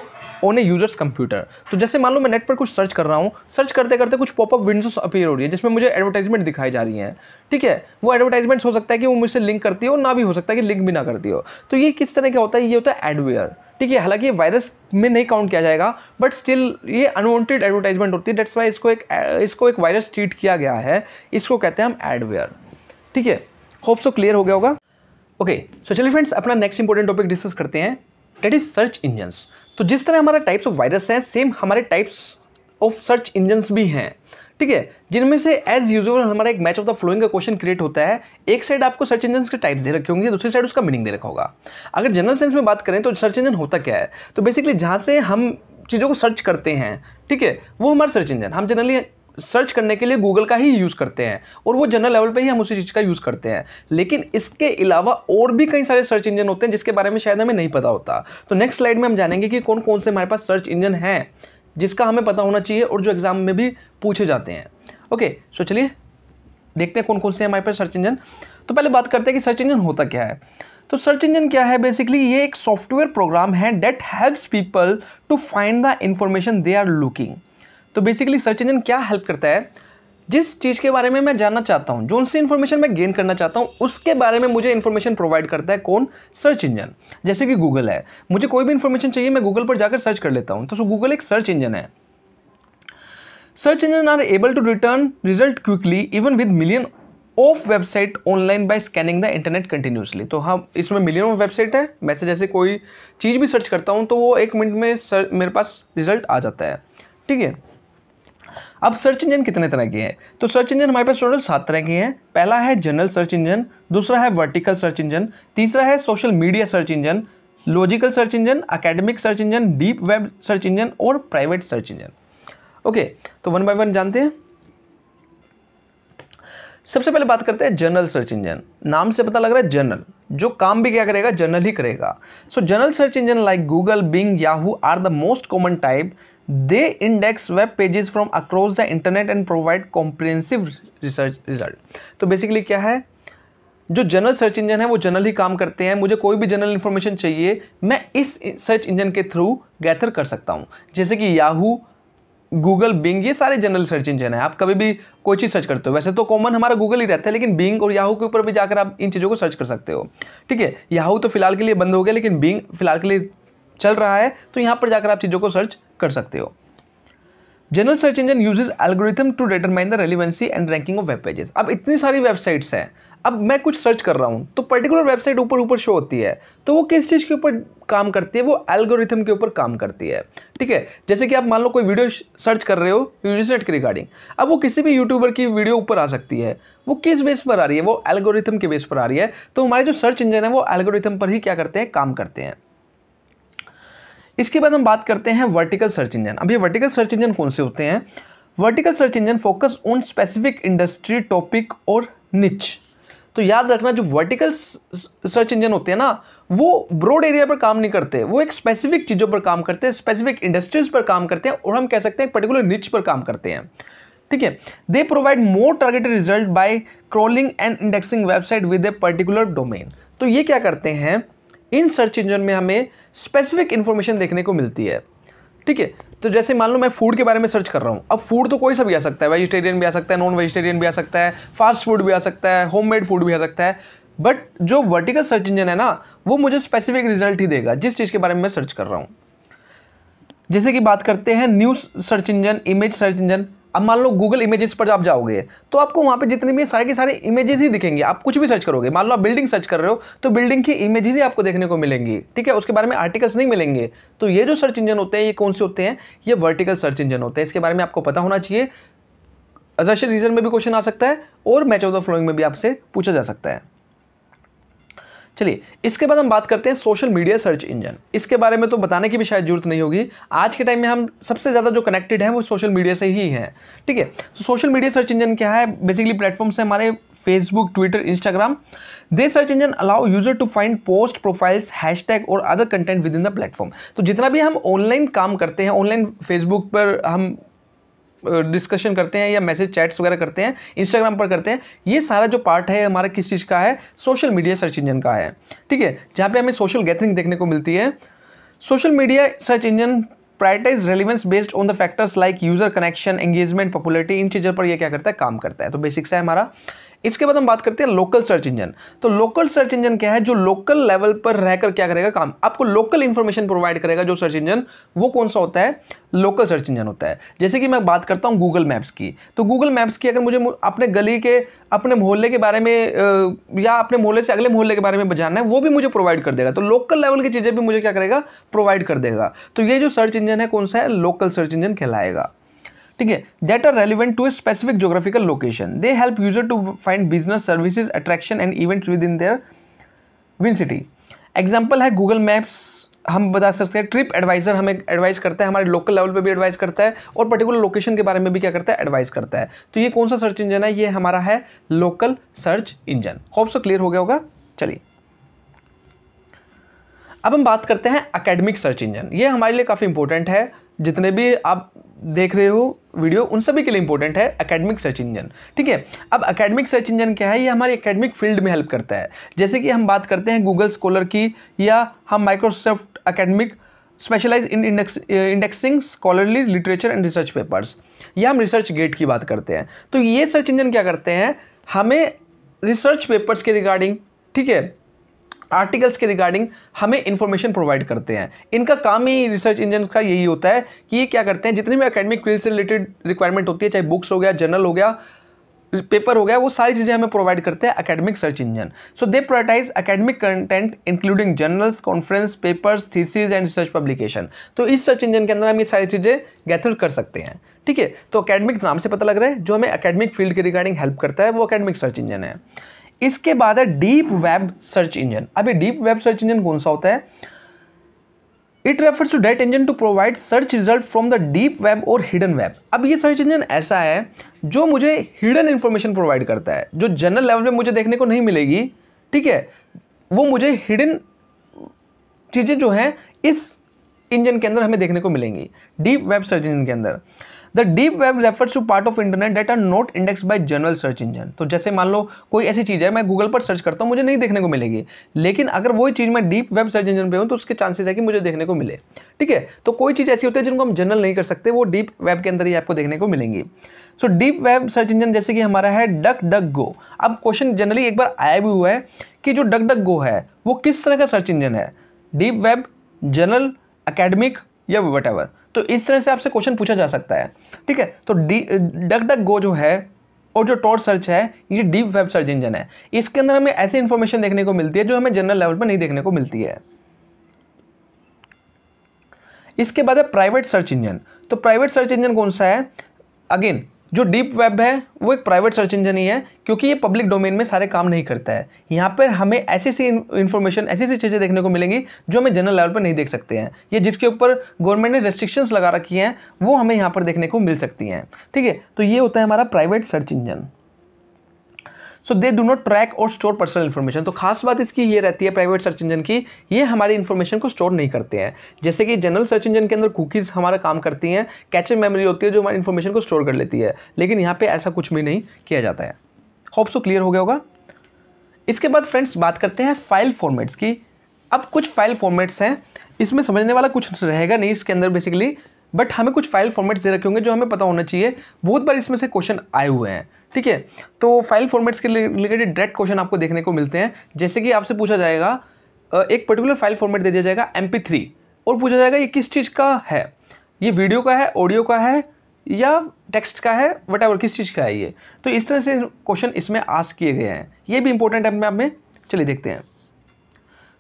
Speaker 1: on a users computer तो जैसे मान लो मैं नेट पर कुछ सर्च कर रहा हूँ सर्च करते करते कुछ पॉपअप विंडोज अपीयर हो रही है जिसमें मुझे एडवर्टाइजमेंट दिखाई जा रही है ठीक है वो एडवर्टाइजमेंट हो सकता है कि वो मुझसे लिंक करती हो ना भी हो सकता है कि लिंक भी ना करती हो तो ये किस तरह का होता है ये होता है एडवेयर ठीक है हालांकि वायरस में नहीं काउंट किया जाएगा बट स्टिल ये अनवांटेड एडवर्टाइजमेंट होती है डेट्स वाई इसको एक इसको एक वायरस ट्रीट किया गया है इसको कहते हैं हम एडवेयर ठीक है होप सो क्लियर हो गया होगा ओके सो चलिए फ्रेंड्स अपना नेक्स्ट इंपॉर्टेंट टॉपिक डिस्कस करते हैं डेट इज सर्च इंजन्स तो जिस तरह हमारा टाइप्स ऑफ वायरस हैं सेम हमारे टाइप्स ऑफ सर्च इंजन्स भी हैं ठीक है जिनमें से एज यूजल हमारा एक मैच ऑफ द फ्लोइंग का क्वेश्चन क्रिएट होता है एक साइड आपको सर्च इंजन के टाइप्स दे रखे होंगे दूसरी साइड उसका मीनिंग दे रखा होगा अगर जनरल सेंस में बात करें तो सर्च इंजन होता क्या है तो बेसिकली जहाँ से हम चीज़ों को सर्च करते हैं ठीक है वो हमारा सर्च इंजन हम जनरली सर्च करने के लिए गूगल का ही यूज़ करते हैं और वो जनरल लेवल पे ही हम उसी चीज़ का यूज़ करते हैं लेकिन इसके अलावा और भी कई सारे सर्च इंजन होते हैं जिसके बारे में शायद हमें नहीं पता होता तो नेक्स्ट स्लाइड में हम जानेंगे कि कौन कौन से हमारे पास सर्च इंजन हैं जिसका हमें पता होना चाहिए और जो एग्ज़ाम में भी पूछे जाते हैं ओके सो चलिए देखते हैं कौन कौन से हमारे पास सर्च इंजन तो पहले बात करते हैं कि सर्च इंजन होता क्या है तो सर्च इंजन क्या है बेसिकली ये एक सॉफ्टवेयर प्रोग्राम है that helps people to find the information they are looking तो बेसिकली सर्च इंजन क्या हेल्प करता है जिस चीज़ के बारे में मैं जानना चाहता हूँ जो उनसे इन्फॉर्मेशन मैं गेन करना चाहता हूँ उसके बारे में मुझे इन्फॉर्मेशन प्रोवाइड करता है कौन सर्च इंजन जैसे कि गूगल है मुझे कोई भी इन्फॉर्मेशन चाहिए मैं गूगल पर जाकर सर्च कर लेता हूँ तो गूगल एक सर्च इंजन है search engine are able to return result quickly even with million of website online by scanning the internet continuously तो हम इसमें मिलियन ऑफ वेबसाइट है मैं जैसे कोई चीज़ भी सर्च करता हूँ तो वो एक मिनट में सर मेरे पास रिजल्ट आ जाता है ठीक है अब सर्च इंजन कितने तरह के हैं तो सर्च इंजन हमारे पास टोटल सात तरह के हैं पहला है जनरल सर्च इंजन दूसरा है वर्टिकल सर्च इंजन तीसरा है social media search engine logical search engine academic search engine deep web search engine और प्राइवेट सर्च इंजन ओके तो वन बाय वन जानते हैं सबसे पहले बात करते हैं जनरल सर्च इंजन नाम से पता लग रहा है जनरल जो काम भी क्या करेगा जनरल ही करेगा so general search engine like Google Bing Yahoo are the most common type they index web pages from across the internet and provide comprehensive research result तो बेसिकली क्या है जो जनरल सर्च इंजन है वो general ही काम करते हैं मुझे कोई भी जनरल इन्फॉर्मेशन चाहिए मैं इस सर्च इंजन के थ्रू गैथर कर सकता हूँ जैसे कि याहू गूगल बिंग ये सारे जनरल सर्च इंजन है आप कभी भी कोई चीज़ सर्च करते हो वैसे तो कॉमन हमारा गूगल ही रहता है लेकिन बिंग और याहू के ऊपर भी जाकर आप इन चीज़ों को सर्च कर सकते हो ठीक है याहू तो फिलहाल के लिए बंद हो गया लेकिन बिंग फिलहाल के लिए चल रहा है तो यहाँ पर जाकर आप चीज़ों को सर्च कर सकते हो general search engine uses algorithm to determine the relevancy and ranking of web pages अब इतनी सारी वेबसाइट्स हैं अब मैं कुछ सर्च कर रहा हूँ तो पर्टिकुलर वेबसाइट ऊपर ऊपर शो होती है तो वो किस चीज़ के ऊपर काम करती है वो एल्गोरिथम के ऊपर काम करती है ठीक है जैसे कि आप मान लो कोई वीडियो सर्च कर रहे हो यूजनेट के रिगार्डिंग अब वो किसी भी यूट्यूबर की वीडियो ऊपर आ सकती है वो किस बेस पर आ रही है वो एल्गोरिथम के बेस पर आ रही है तो हमारे जो सर्च इंजन है वो एल्गोरिथम पर ही क्या करते हैं काम करते हैं इसके बाद हम बात करते हैं वर्टिकल सर्च इंजन अब ये वर्टिकल सर्च इंजन कौन से होते हैं vertical search engine focus on specific industry topic और निच तो याद रखना जो वर्टिकल सर्च इंजन होते हैं ना वो ब्रॉड एरिया पर काम नहीं करते वो एक स्पेसिफिक चीज़ों पर काम करते हैं स्पेसिफिक इंडस्ट्रीज पर काम करते हैं और हम कह सकते हैं पर्टिकुलर निच पर काम करते हैं ठीक है they provide more targeted result by crawling and indexing website with a particular domain तो ये क्या करते हैं इन सर्च इंजन में हमें स्पेसिफिक इन्फॉर्मेशन देखने को मिलती है ठीक है तो जैसे मान लो मैं फूड के बारे में सर्च कर रहा हूँ अब फूड तो कोई सा भी आ सकता है वेजिटेरियन भी आ सकता है नॉन वेजिटेरियन भी आ सकता है फास्ट फूड भी आ सकता है होममेड फूड भी आ सकता है बट जो वर्टिकल सर्च इंजन है ना वो मुझे स्पेसिफिक रिजल्ट ही देगा जिस चीज़ के बारे में मैं सर्च कर रहा हूँ जैसे कि बात करते हैं news search engine image search engine अब मान लो गूगल इमेजेस पर आप जाओगे तो आपको वहाँ पे जितने भी सारे के सारे इमेजेस ही दिखेंगे आप कुछ भी सर्च करोगे मान लो आप बिल्डिंग सर्च कर रहे हो तो बिल्डिंग की इमेजेस ही आपको देखने को मिलेंगी ठीक है उसके बारे में आर्टिकल्स नहीं मिलेंगे तो ये जो सर्च इंजन होते हैं ये कौन से होते हैं ये वर्टिकल सर्च इंजन होते हैं इसके बारे में आपको पता होना चाहिए अजर्शन रीजन में भी क्वेश्चन आ सकता है और मैच ऑफ द फ्लोइंग में भी आपसे पूछा जा सकता है चलिए इसके बाद हम बात करते हैं सोशल मीडिया सर्च इंजन इसके बारे में तो बताने की भी शायद जरूरत नहीं होगी आज के टाइम में हम सबसे ज़्यादा जो कनेक्टेड हैं वो सोशल मीडिया से ही हैं ठीक है तो सोशल मीडिया सर्च इंजन क्या है बेसिकली प्लेटफॉर्म्स हैं हमारे Facebook Twitter Instagram they search engine allow user to find post profiles hash और other content within the platform तो जितना भी हम ऑनलाइन काम करते हैं ऑनलाइन फेसबुक पर हम डिस्कशन करते हैं या मैसेज चैट्स वगैरह करते हैं इंस्टाग्राम पर करते हैं ये सारा जो पार्ट है हमारा किस चीज़ का है सोशल मीडिया सर्च इंजन का है ठीक है जहाँ पे हमें सोशल गैदरिंग देखने को मिलती है social media search engine prioritize relevance based on the factors like user connection engagement popularity इन चीज़ों पर यह क्या करता है काम करता है तो बेसिक्स है हमारा इसके बाद हम बात करते हैं लोकल सर्च इंजन तो लोकल सर्च इंजन क्या है जो लोकल लेवल पर रहकर क्या करेगा काम आपको लोकल इन्फॉर्मेशन प्रोवाइड करेगा जो सर्च इंजन वो कौन सा होता है लोकल सर्च इंजन होता है जैसे कि मैं बात करता हूँ गूगल मैप्स की तो गूगल मैप्स की अगर मुझे अपने गली के अपने मोहल्ले के बारे में या अपने मोहल्ले से अगले मोहल्ले के बारे में जानना है वो भी मुझे प्रोवाइड कर देगा तो लोकल लेवल की चीज़ें भी मुझे क्या करेगा प्रोवाइड कर देगा तो ये जो सर्च इंजन है कौन सा है लोकल सर्च इंजन कहलाएगा ठीक है that are relevant to a specific geographical location they help user to find business services attraction and events within their win city example है गूगल मैप्स हम बता सकते हैं ट्रिप एडवाइज़र हमें advice करता है हमारे लोकल लेवल पे भी एडवाइस करता है और पर्टिकुलर लोकेशन के बारे में भी क्या करता है एडवाइस करता है तो ये कौन सा सर्च इंजन है ये हमारा है local search engine hope so clear हो गया होगा चलिए अब हम बात करते हैं एकेडमिक सर्च इंजन ये हमारे लिए काफ़ी इंपॉर्टेंट है जितने भी आप देख रहे हो वीडियो उन सभी के लिए इंपॉर्टेंट है एकेडमिक सर्च इंजन ठीक है अब एकेडमिक सर्च इंजन क्या है ये हमारे एकेडमिक फील्ड में हेल्प करता है जैसे कि हम बात करते हैं गूगल स्कॉलर की या हम Microsoft academic specialize in indexing scholarly literature and research papers या हम रिसर्च गेट की बात करते हैं तो ये सर्च इंजन क्या करते हैं हमें रिसर्च पेपर्स के रिगार्डिंग ठीक है आर्टिकल्स के रिगार्डिंग हमें इन्फॉर्मेशन प्रोवाइड करते हैं इनका काम ही रिसर्च इंजन का यही होता है कि ये क्या करते हैं जितनी भी अकेडमिक फील्ड से रिलेटेड रिक्वायरमेंट होती है चाहे बुक्स हो गया जर्नल हो गया पेपर हो गया वो सारी चीज़ें हमें प्रोवाइड करते हैं academic search engine so they prioritize academic content including journals conference papers theses and research publication तो इस सर्च इंजन के अंदर हम ये सारी चीज़ें गैथर कर सकते हैं ठीक है तो अकेडमिक नाम से पता लग रहा है जो हमें अकेडमिक फील्ड के रिगार्डिंग हेल्प करता है वो अकेडमिक सर्च इंजन है इसके बाद है डीप वेब सर्च इंजन अभी डीप वेब सर्च इंजन कौन सा होता है it refers to that engine to provide search result from the deep web और हिडन वेब अब ये सर्च इंजन ऐसा है जो मुझे हिडन इंफॉर्मेशन प्रोवाइड करता है जो जनरल लेवल पे मुझे देखने को नहीं मिलेगी ठीक है वो मुझे हिडन चीज़ें जो हैं इस इंजन के अंदर हमें देखने को मिलेंगी डीप वेब सर्च इंजन के अंदर the deep web refers to part of internet that are not index by general search engine तो जैसे मान लो कोई ऐसी चीज़ है मैं गूगल पर सर्च करता हूँ मुझे नहीं देखने को मिलेगी लेकिन अगर वही चीज़ मैं डीप वेब सर्च इंजन पर हूँ तो उसके चांसेस है कि मुझे देखने को मिले ठीक है तो कोई चीज़ ऐसी होती है जिनको हम जनरल नहीं कर सकते वो डीप वेब के अंदर ही आपको देखने को मिलेंगी so deep web search engine जैसे कि हमारा है डक डक गो अब क्वेश्चन जनरली एक बार आया भी हुआ है कि जो डक डक गो है वो किस तरह का सर्च इंजन है डीप वेब जनरल अकेडमिक या वट तो इस तरह से आपसे क्वेश्चन पूछा जा सकता है ठीक है तो डी डक डक गो जो है और जो टॉर्च सर्च है ये डीप वेब सर्च इंजन है इसके अंदर हमें ऐसी इन्फॉर्मेशन देखने को मिलती है जो हमें जनरल लेवल पर नहीं देखने को मिलती है इसके बाद है प्राइवेट सर्च इंजन तो प्राइवेट सर्च इंजन कौन सा है अगेन जो डीप वेब है वो एक प्राइवेट सर्च इंजन ही है क्योंकि ये पब्लिक डोमेन में सारे काम नहीं करता है यहाँ पर हमें ऐसी सी इन्फॉर्मेशन ऐसी सी चीज़ें देखने को मिलेंगी जो हमें जनरल लेवल पर नहीं देख सकते हैं ये जिसके ऊपर गवर्नमेंट ने रेस्ट्रिक्शंस लगा रखी हैं वो हमें यहाँ पर देखने को मिल सकती हैं ठीक है तो ये होता है हमारा private search engine so they do not track और स्टोर पर्सनल इन्फॉर्मेशन तो खास बात इसकी ये रहती है प्राइवेट सर्च इंजन की ये हमारी इन्फॉर्मेशन को स्टोर नहीं करते हैं जैसे कि जनरल सर्च इंजन के अंदर कुकीज़ हमारा काम करती हैं कैचअप मेमोरी होती है जो हमारी इन्फॉर्मेशन को स्टोर कर लेती है लेकिन यहाँ पर ऐसा कुछ भी नहीं किया जाता है होप सो क्लियर हो गया होगा इसके बाद फ्रेंड्स बात करते हैं फाइल फॉर्मेट्स की अब कुछ फाइल फॉर्मेट्स हैं इसमें समझने वाला कुछ रहेगा नहीं इसके अंदर बेसिकली बट हमें कुछ फाइल फॉर्मेट्स दे रखे होंगे जो हमें पता होना चाहिए बहुत बार इसमें से क्वेश्चन आए हुए हैं ठीक है तो फाइल फॉर्मेट्स के रिलेटेड डायरेक्ट क्वेश्चन आपको देखने को मिलते हैं जैसे कि आपसे पूछा जाएगा एक पर्टिकुलर फाइल फॉर्मेट दे दिया जाएगा एम और पूछा जाएगा ये किस चीज़ का है ये वीडियो का है ऑडियो का है या टेक्स्ट का है वट एवर किस चीज़ का है ये तो इस तरह से क्वेश्चन इसमें आस किए गए हैं ये भी इंपॉर्टेंट है अपने आप में चलिए देखते हैं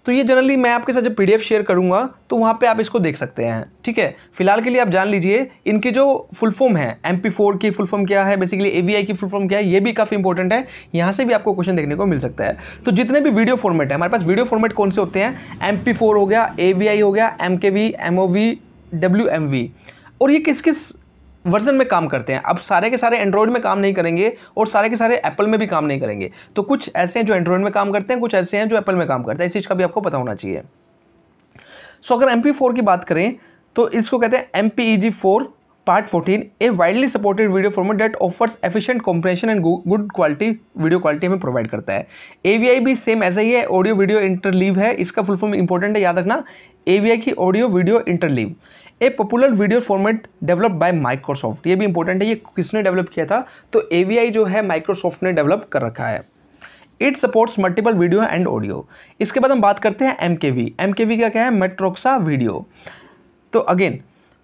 Speaker 1: तो ये जनरली मैं आपके साथ जब पी शेयर करूँगा तो वहाँ पे आप इसको देख सकते हैं ठीक है फिलहाल के लिए आप जान लीजिए इनके जो फुल फॉर्म है एम पी फोर की फुल फॉर्म क्या है बेसिकली ए की फुल फॉर्म क्या है ये भी काफ़ी इंपॉर्टेंट है यहाँ से भी आपको क्वेश्चन देखने को मिल सकता है तो जितने भी वीडियो फॉर्मेट है हमारे पास वीडियो फॉर्मेट कौन से होते हैं एम हो गया ए हो गया एम के वी डब्ल्यू एम वी और ये किस किस वर्जन में काम करते हैं अब सारे के सारे एंड्रॉयड में काम नहीं करेंगे और सारे के सारे एप्पल में भी काम नहीं करेंगे तो कुछ ऐसे हैं जो एंड्रॉयड में काम करते हैं कुछ ऐसे हैं जो एप्पल में काम करते हैं इस चीज़ का भी आपको पता होना चाहिए सो अगर एम की बात करें तो इसको कहते हैं M P E G four part fourteen a widely supported video format that offers efficient compression and good quality video quality हमें प्रोवाइड करता है ए वी आई भी सेम ऐसा ही है ऑडियो वीडियो इंटरलीव है इसका फुल फॉर्म इंपॉर्टेंट है याद रखना ए वी आई की audio video interleave a popular video format develop by Microsoft ये भी इंपॉर्टेंट है ये किसने डेवलप किया था तो ए जो है माइक्रोसॉफ्ट ने डेवलप कर रखा है it supports multiple video and audio इसके बाद हम बात करते हैं एम के वी एम के वी का क्या है मेट्रोक्सा वीडियो तो again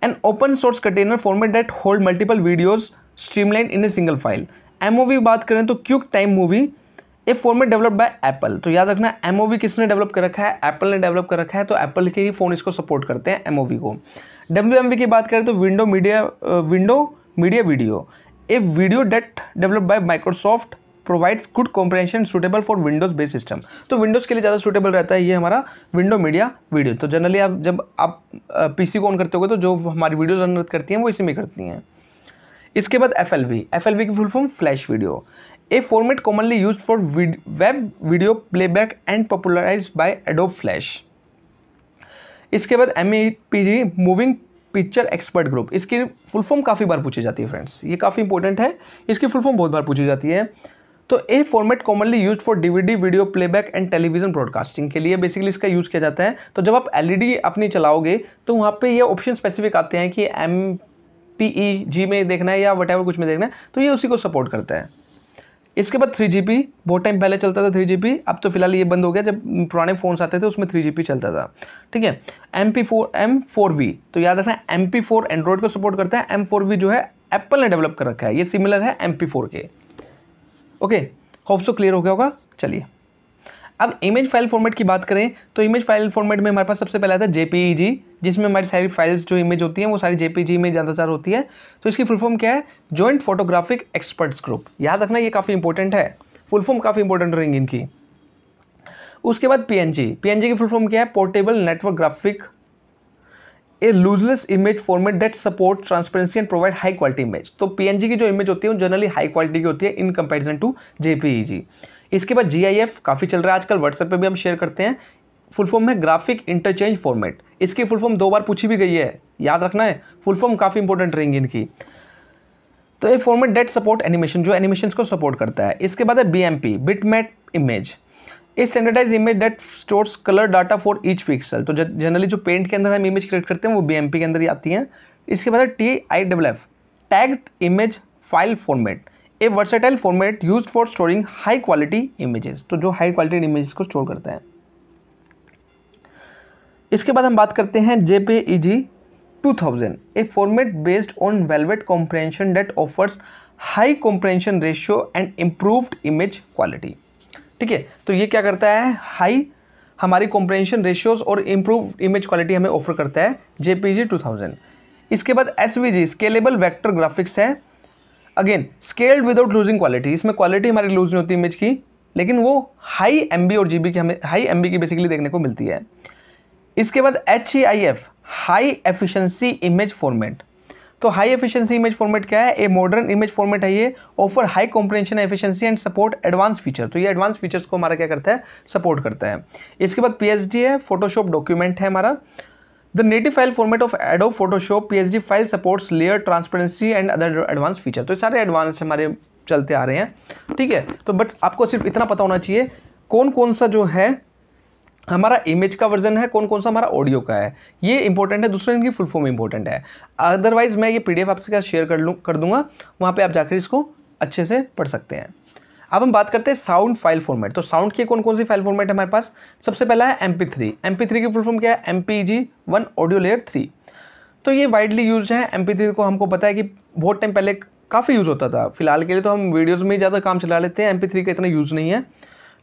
Speaker 1: an open source container format that hold multiple videos streamline in a single file M बात करें तो QuickTime movie a format develop by Apple तो याद रखना एम किसने डेवलप कर रखा है एप्पल ने डेवलप कर रखा है तो एप्पल के ही फ़ोन इसको सपोर्ट करते हैं एम को डब्ल्यू की बात करें तो window media window media video a video that develop by Microsoft provides good compression suitable for Windows base system तो विंडोज़ के लिए ज़्यादा सुटेबल रहता है ये हमारा विंडो मीडिया वीडियो तो जनरली आप जब आप पीसी को ऑन करते होगे तो जो हमारी वीडियोज रन करती हैं वो इसी में करती हैं इसके बाद F L V F L V की full form flash video a format commonly use for web video playback and popularize by Adobe flash इसके बाद M moving picture expert group इसकी फुल फॉर्म काफ़ी बार पूछी जाती है फ्रेंड्स ये काफ़ी इंपॉर्टेंट है इसकी फुल फॉर्म बहुत बार पूछी जाती है तो a format commonly use for DVD video playback and television broadcasting के लिए बेसिकली इसका यूज़ किया जाता है तो जब आप एलईडी e अपनी चलाओगे तो वहाँ पे ये ऑप्शन स्पेसिफिक आते हैं कि एम पी ई जी में देखना है या वट कुछ में देखना है तो ये उसी को सपोर्ट करता है इसके बाद थ्री जी बी बहुत टाइम पहले चलता था थ्री जी बी अब तो फिलहाल ये बंद हो गया जब पुराने फ़ोन्स आते थे उसमें थ्री जी बी चलता था ठीक है M P four M four V तो याद रखना एम पी फोर एंड्रॉयड को सपोर्ट करता है एम फोर वी जो है एप्पल ने डेवलप कर रखा है ये सिमिलर है एम पी फोर के ओके होप सो क्लियर हो गया होगा चलिए अब इमेज फाइल फॉर्मेट की बात करें तो इमेज फाइल फॉर्मेट में हमारे पास सबसे पहला आता है जेपीईजी e जिसमें हमारी सारी फाइल्स जो इमेज होती हैं वो सारी जेपीजी e में ज़्यादातर होती है तो इसकी फुल फॉर्म क्या है जॉइंट फोटोग्राफिक एक्सपर्ट्स ग्रुप याद रखना ये काफ़ी इंपॉर्टेंट है फुल फॉर्म काफ़ी इंपॉर्टेंट रहेंगी इनकी उसके बाद पीएनजी पीएनजी की फुल फॉर्म क्या है portable network graphic a lossless image format that support transparency and provide high quality image तो पीएनजी की जो इमेज होती है वो जनरली हाई क्वालिटी की होती है इन कंपेरिजन टू जेपीईजी इसके बाद जीआईएफ काफ़ी चल रहा है आजकल व्हाट्सएप पे भी हम शेयर करते हैं फुल फॉर्म है ग्राफिक इंटरचेंज फॉर्मेट इसकी फुल फॉर्म दो बार पूछी भी गई है याद रखना है फुल फॉर्म काफ़ी इंपॉर्टेंट रहेंगी इनकी तो ये फॉर्मेट डेट सपोर्ट एनिमेशन जो एनिमेशन को सपोर्ट करता है इसके बाद है B M P bit image a standardize image that stores colour data for each pixel तो जनरली जो पेंट के अंदर हम इमेज क्रिएट करते हैं वो बी के अंदर ही आती हैं इसके बाद T I double F tagged image file format a versatile format use for storing high quality images तो जो हाई क्वालिटी इमेजेस को स्टोर करता है इसके बाद हम बात करते हैं J P E G two thousand a format based on wavelet compression that offers high compression ratio and improved image quality ठीक है तो ये क्या करता है हाई हमारी कॉम्प्रेंशन रेशियोज और इम्प्रूव इमेज क्वालिटी हमें ऑफर करता है जेपीजी 2000 इसके बाद एसवीजी स्केलेबल वेक्टर ग्राफिक्स है again scaled without losing quality इसमें क्वालिटी हमारी लूज नहीं होती इमेज की लेकिन वो हाई एम और जी की हमें हाई एम की बेसिकली देखने को मिलती है इसके बाद H high efficiency image format तो हाई एफिशिएंसी इमेज फॉर्मेट क्या है ए मॉडर्न इमेज फॉर्मेट है ये offer high compression efficiency and support advance feature तो ये एडवांस फीचर्स को हमारा क्या करता है सपोर्ट करता है इसके बाद पी है फोटोशॉप डॉक्यूमेंट है हमारा the native file format of Adobe Photoshop P file supports layer transparency and other advance feature तो सारे एडवांस हमारे चलते आ रहे हैं ठीक है तो बट आपको सिर्फ इतना पता होना चाहिए कौन कौन सा जो है हमारा इमेज का वर्जन है कौन कौन सा हमारा ऑडियो का है ये इंपॉर्टेंट है दूसरा इनकी फुल फॉर्म इंपॉर्टेंट है अदरवाइज मैं ये पीडीएफ आपके साथ शेयर कर लूँ कर दूंगा वहाँ पे आप जाकर इसको अच्छे से पढ़ सकते हैं अब हम बात करते हैं साउंड फाइल फॉर्मेट तो साउंड की कौन कौन सी फाइल फॉर्मेट हमारे पास सबसे पहला है M P three M P three की फुल फॉर्म क्या है M P G one audio layer three तो ये वाइडली यूज है एम पी थ्री को हमको पता है कि बहुत टाइम पहले काफ़ी यूज़ होता था फिलहाल के लिए तो हम वीडियोज़ में ही ज़्यादा काम चला लेते हैं एम पी थ्री का इतना यूज़ नहीं है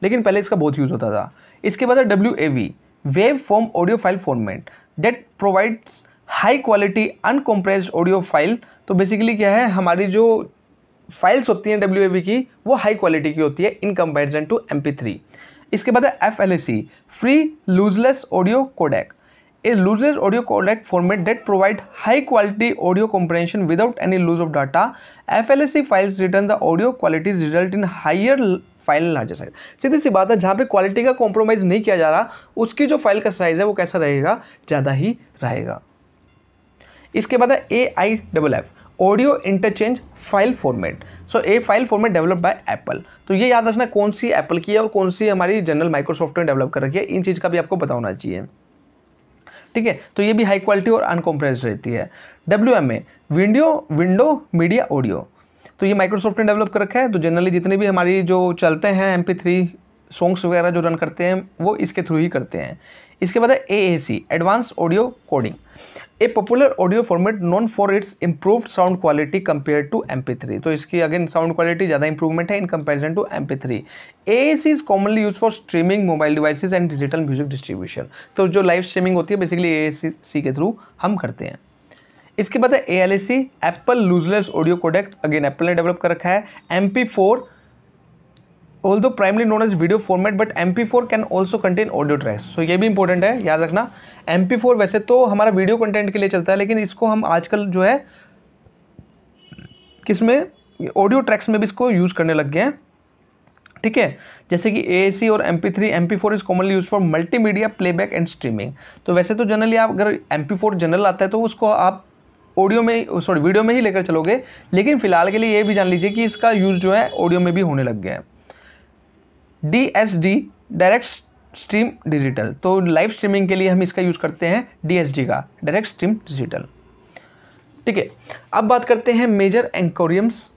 Speaker 1: लेकिन पहले इसका बहुत यूज़ होता था इसके बाद है W A V wave form audio file format that provides high quality uncompressed audio file तो बेसिकली क्या है हमारी जो फाइल्स होती हैं डब्ल्यू ए वी की वो हाई क्वालिटी की होती है in comparison to M P three इसके बाद F L A C free lossless audio codec a lossless audio codec format that provide high quality audio compression without any loss of data F L A C files return the audio quality result in higher final largest size सीधी सी बात है जहाँ पे quality का compromise नहीं किया जा रहा उसकी जो फाइल का साइज़ है वो कैसा रहेगा ज़्यादा ही रहेगा इसके बाद है A I double F audio interchange file format so a file format develop by Apple तो ये याद रखना कौन सी एप्पल की है और कौन सी हमारी जनरल माइक्रोसॉफ्ट ने डेवलप कर रखी है इन चीज़ का भी आपको बताना चाहिए ठीक है तो ये भी हाई क्वालिटी और अनकॉम्प्रेस रहती है W M A window window media audio तो ये माइक्रोसॉफ्ट ने डेवलप कर रखा है तो जनरली जितने भी हमारी जो चलते हैं एम थ्री सॉन्ग्स वगैरह जो रन करते हैं वो इसके थ्रू ही करते हैं इसके बाद है A C advance audio coding a popular audio format known for its improved sound quality compare to M three तो इसकी अगेन साउंड क्वालिटी ज़्यादा इंप्रूवमेंट है in comparison to M P three A C is commonly use for streaming mobile devices and digital music distribution तो जो live streaming होती है basically ए सी के through हम करते हैं इसके बाद है A L C Apple lossless audio product again Apple ने डेवलप कर रखा है M P four although primarily known as video format but M P four can also contain audio tracks so ये भी इंपॉर्टेंट है याद रखना M P four वैसे तो हमारा वीडियो कंटेंट के लिए चलता है लेकिन इसको हम आजकल जो है किस में ऑडियो ट्रैक्स में भी इसको यूज़ करने लग गए हैं ठीक है जैसे कि ए सी और M P three M P four is commonly use for multimedia playback and streaming तो वैसे तो जनरली आप अगर एम पी फोर जनरल आता है तो उसको आप ऑडियो में सॉरी वीडियो में ही लेकर चलोगे लेकिन फिलहाल के लिए ये भी जान लीजिए कि इसका यूज़ जो है ऑडियो में भी होने लग गया है D S D direct stream digital तो लाइव स्ट्रीमिंग के लिए हम इसका यूज़ करते हैं डी एस डी का डायरेक्ट स्ट्रीम डिजिटल ठीक है अब बात करते हैं मेजर एंकोरियम्स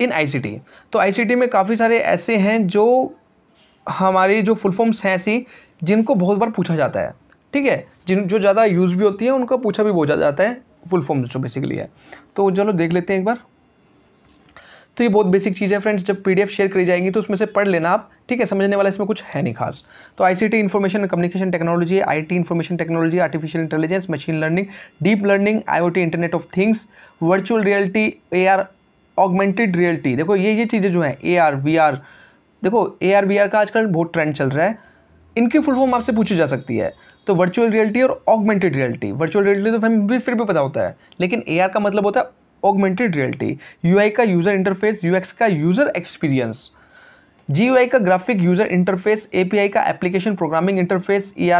Speaker 1: इन आईसीटी तो आईसीटी में काफ़ी सारे ऐसे हैं जो हमारे जो फुल फॉर्म्स हैं ऐसी जिनको बहुत बार पूछा जाता है ठीक है जिन जो ज़्यादा यूज़ भी होती है उनका पूछा भी बहुत जाता है फुल फॉर्म जो बेसिकली है तो चलो देख लेते हैं एक बार तो ये बहुत बेसिक चीज़ है फ्रेंड्स जब पीडीएफ शेयर करी जाएंगी तो उसमें से पढ़ लेना आप ठीक है समझने वाला इसमें कुछ है नहीं खास तो ICT information communication technology IT information technology artificial intelligence machine learning deep learning IOT internet of things virtual reality A R augmented reality देखो ये ये चीज़ें जो हैं ए आर वी आर देखो ए आर वी आर का आजकल बहुत ट्रेंड चल रहा है इनकी फुल फॉर्म आपसे पूछी जा सकती है तो वर्चुअल रियलिटी और ऑगमेंटेड रियलिटी वर्चुअल रियलिटी तो हमें फिर भी पता होता है लेकिन ए का मतलब होता है ऑगमेंटेड रियलिटी यू का यूज़र इंटरफेस यू का यूज़र एक्सपीरियंस जी का ग्राफिक यूज़र इंटरफेस ए का application programming interface E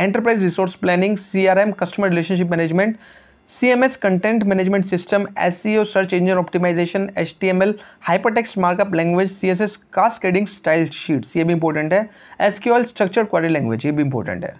Speaker 1: enterprise resource planning C R M customer relationship management C M S content management system S C O search engine optimization H T M L hypertext markup language C S S cascading style sheets ये भी important है S Q L structure query language ये भी important है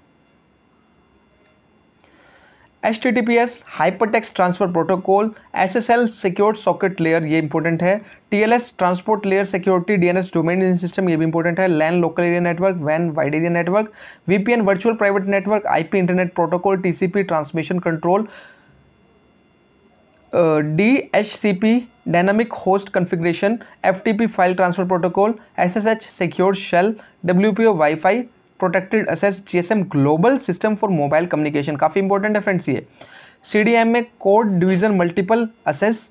Speaker 1: H T T P S hypertext transfer protocol S S L secure socket layer ये important है T L S transport layer security D N S domain system ये भी important है LAN local area network वैन wide area network V P N virtual private network I P internet protocol T C P transmission control D H C P dynamic host configuration F T P file transfer protocol S S H secure shell W P O wifi protected access G S M global system for mobile communication काफ़ी important है friends ये C D M में code division multiple access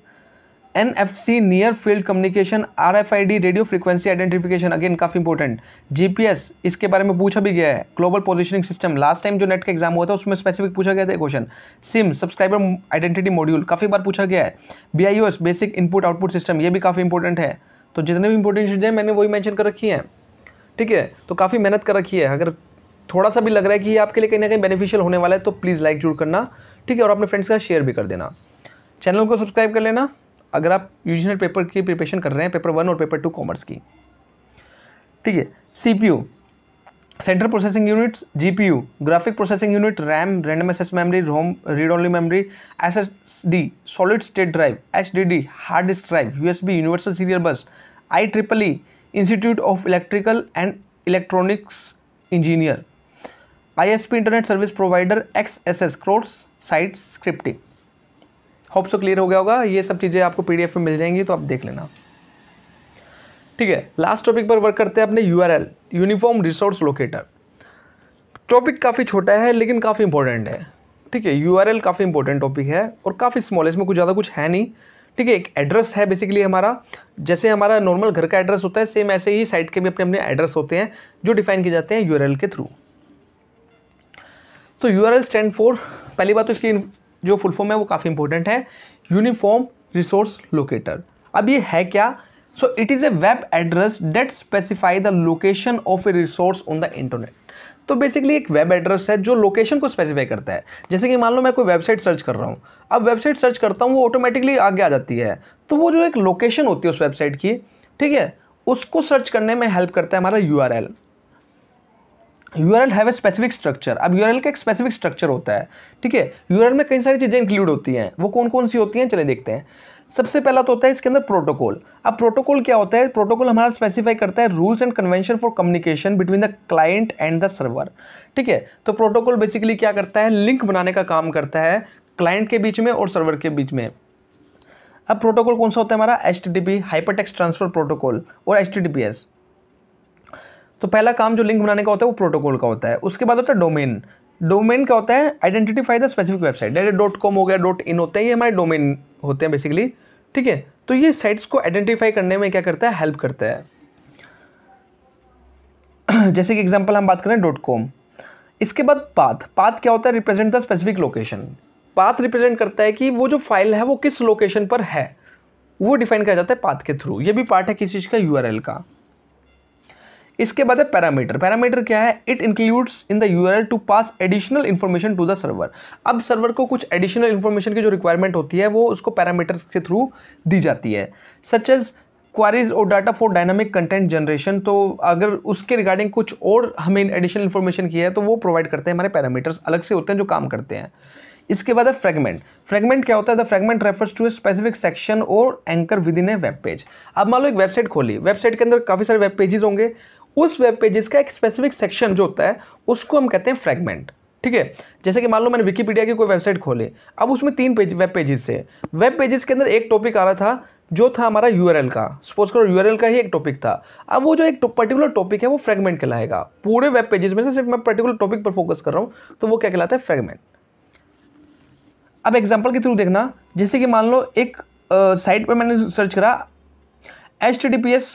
Speaker 1: N F C near field communication R F I D radio frequency identification again काफ़ी important G P S इसके बारे में पूछा भी गया है global positioning system last time जो नेट का एग्जाम हुआ था उसमें स्पेसिफिक पूछा गया था question SIM subscriber identity module काफ़ी बार पूछा गया है B I O S basic input output system ये भी काफ़ी इंपॉर्टेंट है तो जितने भी इंपॉर्टेंट चीज़ें मैंने वही मैंशन कर रखी है ठीक है तो काफ़ी मेहनत कर रखी है अगर थोड़ा सा भी लग रहा है कि ये आपके लिए कहीं ना कहीं बेनिफिशियल होने वाला है तो प्लीज़ लाइक जरूर करना ठीक है और अपने फ्रेंड्स का शेयर भी कर देना चैनल को सब्सक्राइब कर लेना अगर आप यूजनल पेपर की प्रिपरेशन कर रहे हैं पेपर वन और पेपर टू कॉमर्स की ठीक है C P U central processing unit G P U graphic processing unit RAM random access memory ROM read only memory S S D solid state drive H D D hard disk drive U S B universal serial bus I triple E institute of electrical and electronics engineer I S P internet service provider X S S crores site scripting hope so clear हो गया होगा ये सब चीज़ें आपको P में मिल जाएंगी तो आप देख लेना ठीक है लास्ट टॉपिक पर वर्क करते हैं अपने U uniform resource locator topic काफ़ी छोटा है लेकिन काफ़ी इंपॉर्टेंट है ठीक है यू काफ़ी इंपॉर्टेंट टॉपिक है और काफ़ी स्मॉल इसमें कुछ ज़्यादा कुछ है नहीं ठीक है एक एड्रेस है बेसिकली हमारा जैसे हमारा नॉर्मल घर का एड्रेस होता है सेम ऐसे ही साइट के भी अपने अपने एड्रेस होते हैं जो डिफाइन किए जाते हैं यू के थ्रू तो U R L stand for पहली बात तो इसकी जो फुल फॉर्म है वो काफ़ी इंपॉर्टेंट है यूनिफॉर्म रिसोर्स लोकेटर अब ये है क्या so it is a web address that specify the location of a resource on the internet तो बेसिकली एक वेब एड्रेस है जो लोकेशन को स्पेसिफाई करता है जैसे कि मान लो मैं कोई वेबसाइट सर्च कर रहा हूँ अब वेबसाइट सर्च करता हूँ वो ऑटोमेटिकली आगे आ जाती है तो वो जो एक लोकेशन होती है उस वेबसाइट की ठीक है उसको सर्च करने में हेल्प करता है हमारा U URL have a specific structure अब यूआरएल का एक स्पेसिफिक स्ट्रक्चर होता है ठीक है यूआरएल में कई सारी चीज़ें इंक्लूड होती हैं वो कौन कौन सी होती हैं चले देखते हैं सबसे पहला तो होता है इसके अंदर प्रोटोकॉल अब प्रोटोकॉल क्या होता है प्रोटोकॉल हमारा स्पेसिफाई करता है rules and convention for communication between the client and the server ठीक है तो प्रोटोकॉल बेसिकली क्या करता है लिंक बनाने का काम करता है क्लाइंट के बीच में और सर्वर के बीच में अब प्रोटोकॉल कौन सा होता है हमारा H T D P hypertext transfer protocol और H T D P S तो पहला काम जो लिंक बनाने का होता है वो प्रोटोकॉल का होता है उसके बाद होता है डोमेन डोमेन क्या होता है identify the specific website direct dot com हो गया डॉट इन होते हैं ये हमारे डोमेन होते हैं बेसिकली ठीक है तो ये साइट्स को आइडेंटिफाई करने में क्या करता है हेल्प करता है जैसे कि एग्जाम्पल हम बात करें डॉट कॉम इसके बाद पाथ पाथ क्या होता है represent the specific location path represent करता है कि वो जो फाइल है वो किस लोकेशन पर है वो डिफाइन किया जाता है पाथ के थ्रू ये भी पार्ट है किसी चीज़ का यू का इसके बाद है पैरामीटर पैरामीटर क्या है it includes in the URL to pass additional information to the server अब सर्वर को कुछ एडिशनल इन्फॉर्मेशन की जो रिक्वायरमेंट होती है वो उसको पैरामीटर्स के थ्रू दी जाती है सच एज क्वारीज और data for dynamic content generation तो अगर उसके रिगार्डिंग कुछ और हमें एडिशनल इन्फॉर्मेशन की है तो वो प्रोवाइड करते हैं हमारे पैरामीटर्स अलग से होते हैं जो काम करते हैं इसके बाद है फ्रेगमेंट फ्रेगमेंट क्या होता है the fragment refers to a specific section और anchor within a web page अब मान लो एक वेबसाइट खोली वेबसाइट के अंदर काफ़ी सारे वेब पेजेस होंगे उस वेब पेजेस का एक स्पेसिफिक सेक्शन जो होता है उसको हम कहते हैं फ्रेगमेंट ठीक है जैसे कि मान लो मैंने विकीपीडिया की कोई वेबसाइट खोली अब उसमें तीन पेज वेब पेजेस से वेब पेजेस के अंदर एक टॉपिक आ रहा था जो था हमारा यू का सपोज करो यू का ही एक टॉपिक था अब वो जो एक पर्टिकुलर टॉपिक है वो फ्रेगमेंट कहलाएगा पूरे वेब पेजेस में से सिर्फ मैं पर्टिकुलर टॉपिक पर फोकस कर रहा हूँ तो वो क्या कहलाता है फ्रेगमेंट अब एग्जाम्पल के थ्रू देखना जैसे कि मान लो एक साइट पर मैंने सर्च करा H T D P S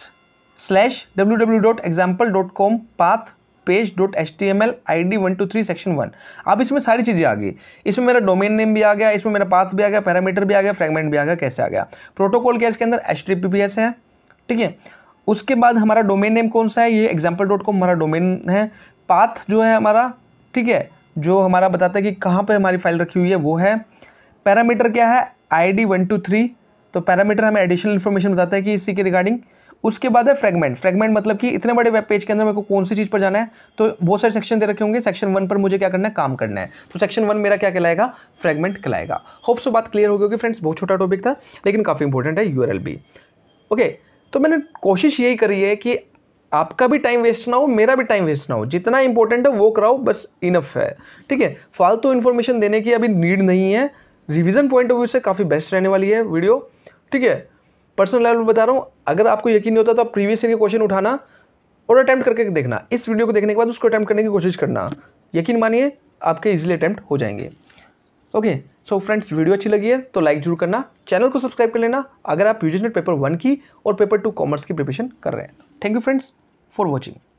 Speaker 1: slash W W dot example dot com path page dot H T M L I D one two three section one अब इसमें सारी चीज़ें आ गई इसमें मेरा डोमेन नेम भी आ गया इसमें मेरा पाथ भी आ गया पैरामीटर भी आ गया फ्रेगमेंट भी आ गया कैसे आ गया प्रोटोकॉल क्या इसके अंदर H T P P S है ठीक है उसके बाद हमारा डोमेन नेम कौन सा है ये एग्जाम्पल डॉट कॉम हमारा डोमेन है पाथ जो है हमारा ठीक है जो हमारा बताता है कि कहाँ पर हमारी फाइल रखी हुई है वो है पैरामीटर क्या है I D one two three तो पैरामीटर हमें एडिशनल इन्फॉर्मेशन बताता है कि इसी के रिगार्डिंग उसके बाद है फ्रेगमेंट फ्रेगमेंट मतलब कि इतने बड़े वेब पेज के अंदर मेरे को कौन सी चीज़ पर जाना है तो बहुत सारे सेक्शन दे रखे होंगे सेक्शन वन पर मुझे क्या करना है काम करना है तो सेक्शन वन मेरा क्या कहलाएगा फ्रेगमेंट कहलाएगा होप सो बात क्लियर हो गई फ्रेंड्स बहुत छोटा टॉपिक था लेकिन काफ़ी इंपॉर्टेंट है यू भी ओके तो मैंने कोशिश यही करी है कि आपका भी टाइम वेस्ट ना हो मेरा भी टाइम वेस्ट ना हो जितना इंपॉर्टेंट है वो कराओ बस इनफ है ठीक है फालतू तो इन्फॉर्मेशन देने की अभी नीड नहीं है रिविज़न पॉइंट ऑफ व्यू से काफ़ी बेस्ट रहने वाली है वीडियो ठीक है पर्सनल लेवल बता रहा हूँ अगर आपको यकीन नहीं होता तो आप प्रीवियस ईयर के क्वेश्चन उठाना और अटैम्प्ट करके देखना इस वीडियो को देखने के बाद उसको अटैम्प्ट करने की कोशिश करना यकीन मानिए आपके इजिली अटैम्प्ट हो जाएंगे ओके सो फ्रेंड्स वीडियो अच्छी लगी है तो लाइक जरूर करना चैनल को सब्सक्राइब कर लेना अगर आप यूजनेट पेपर वन की और पेपर टू कॉमर्स की प्रिपरेशन कर रहे हैं thank you friends for watching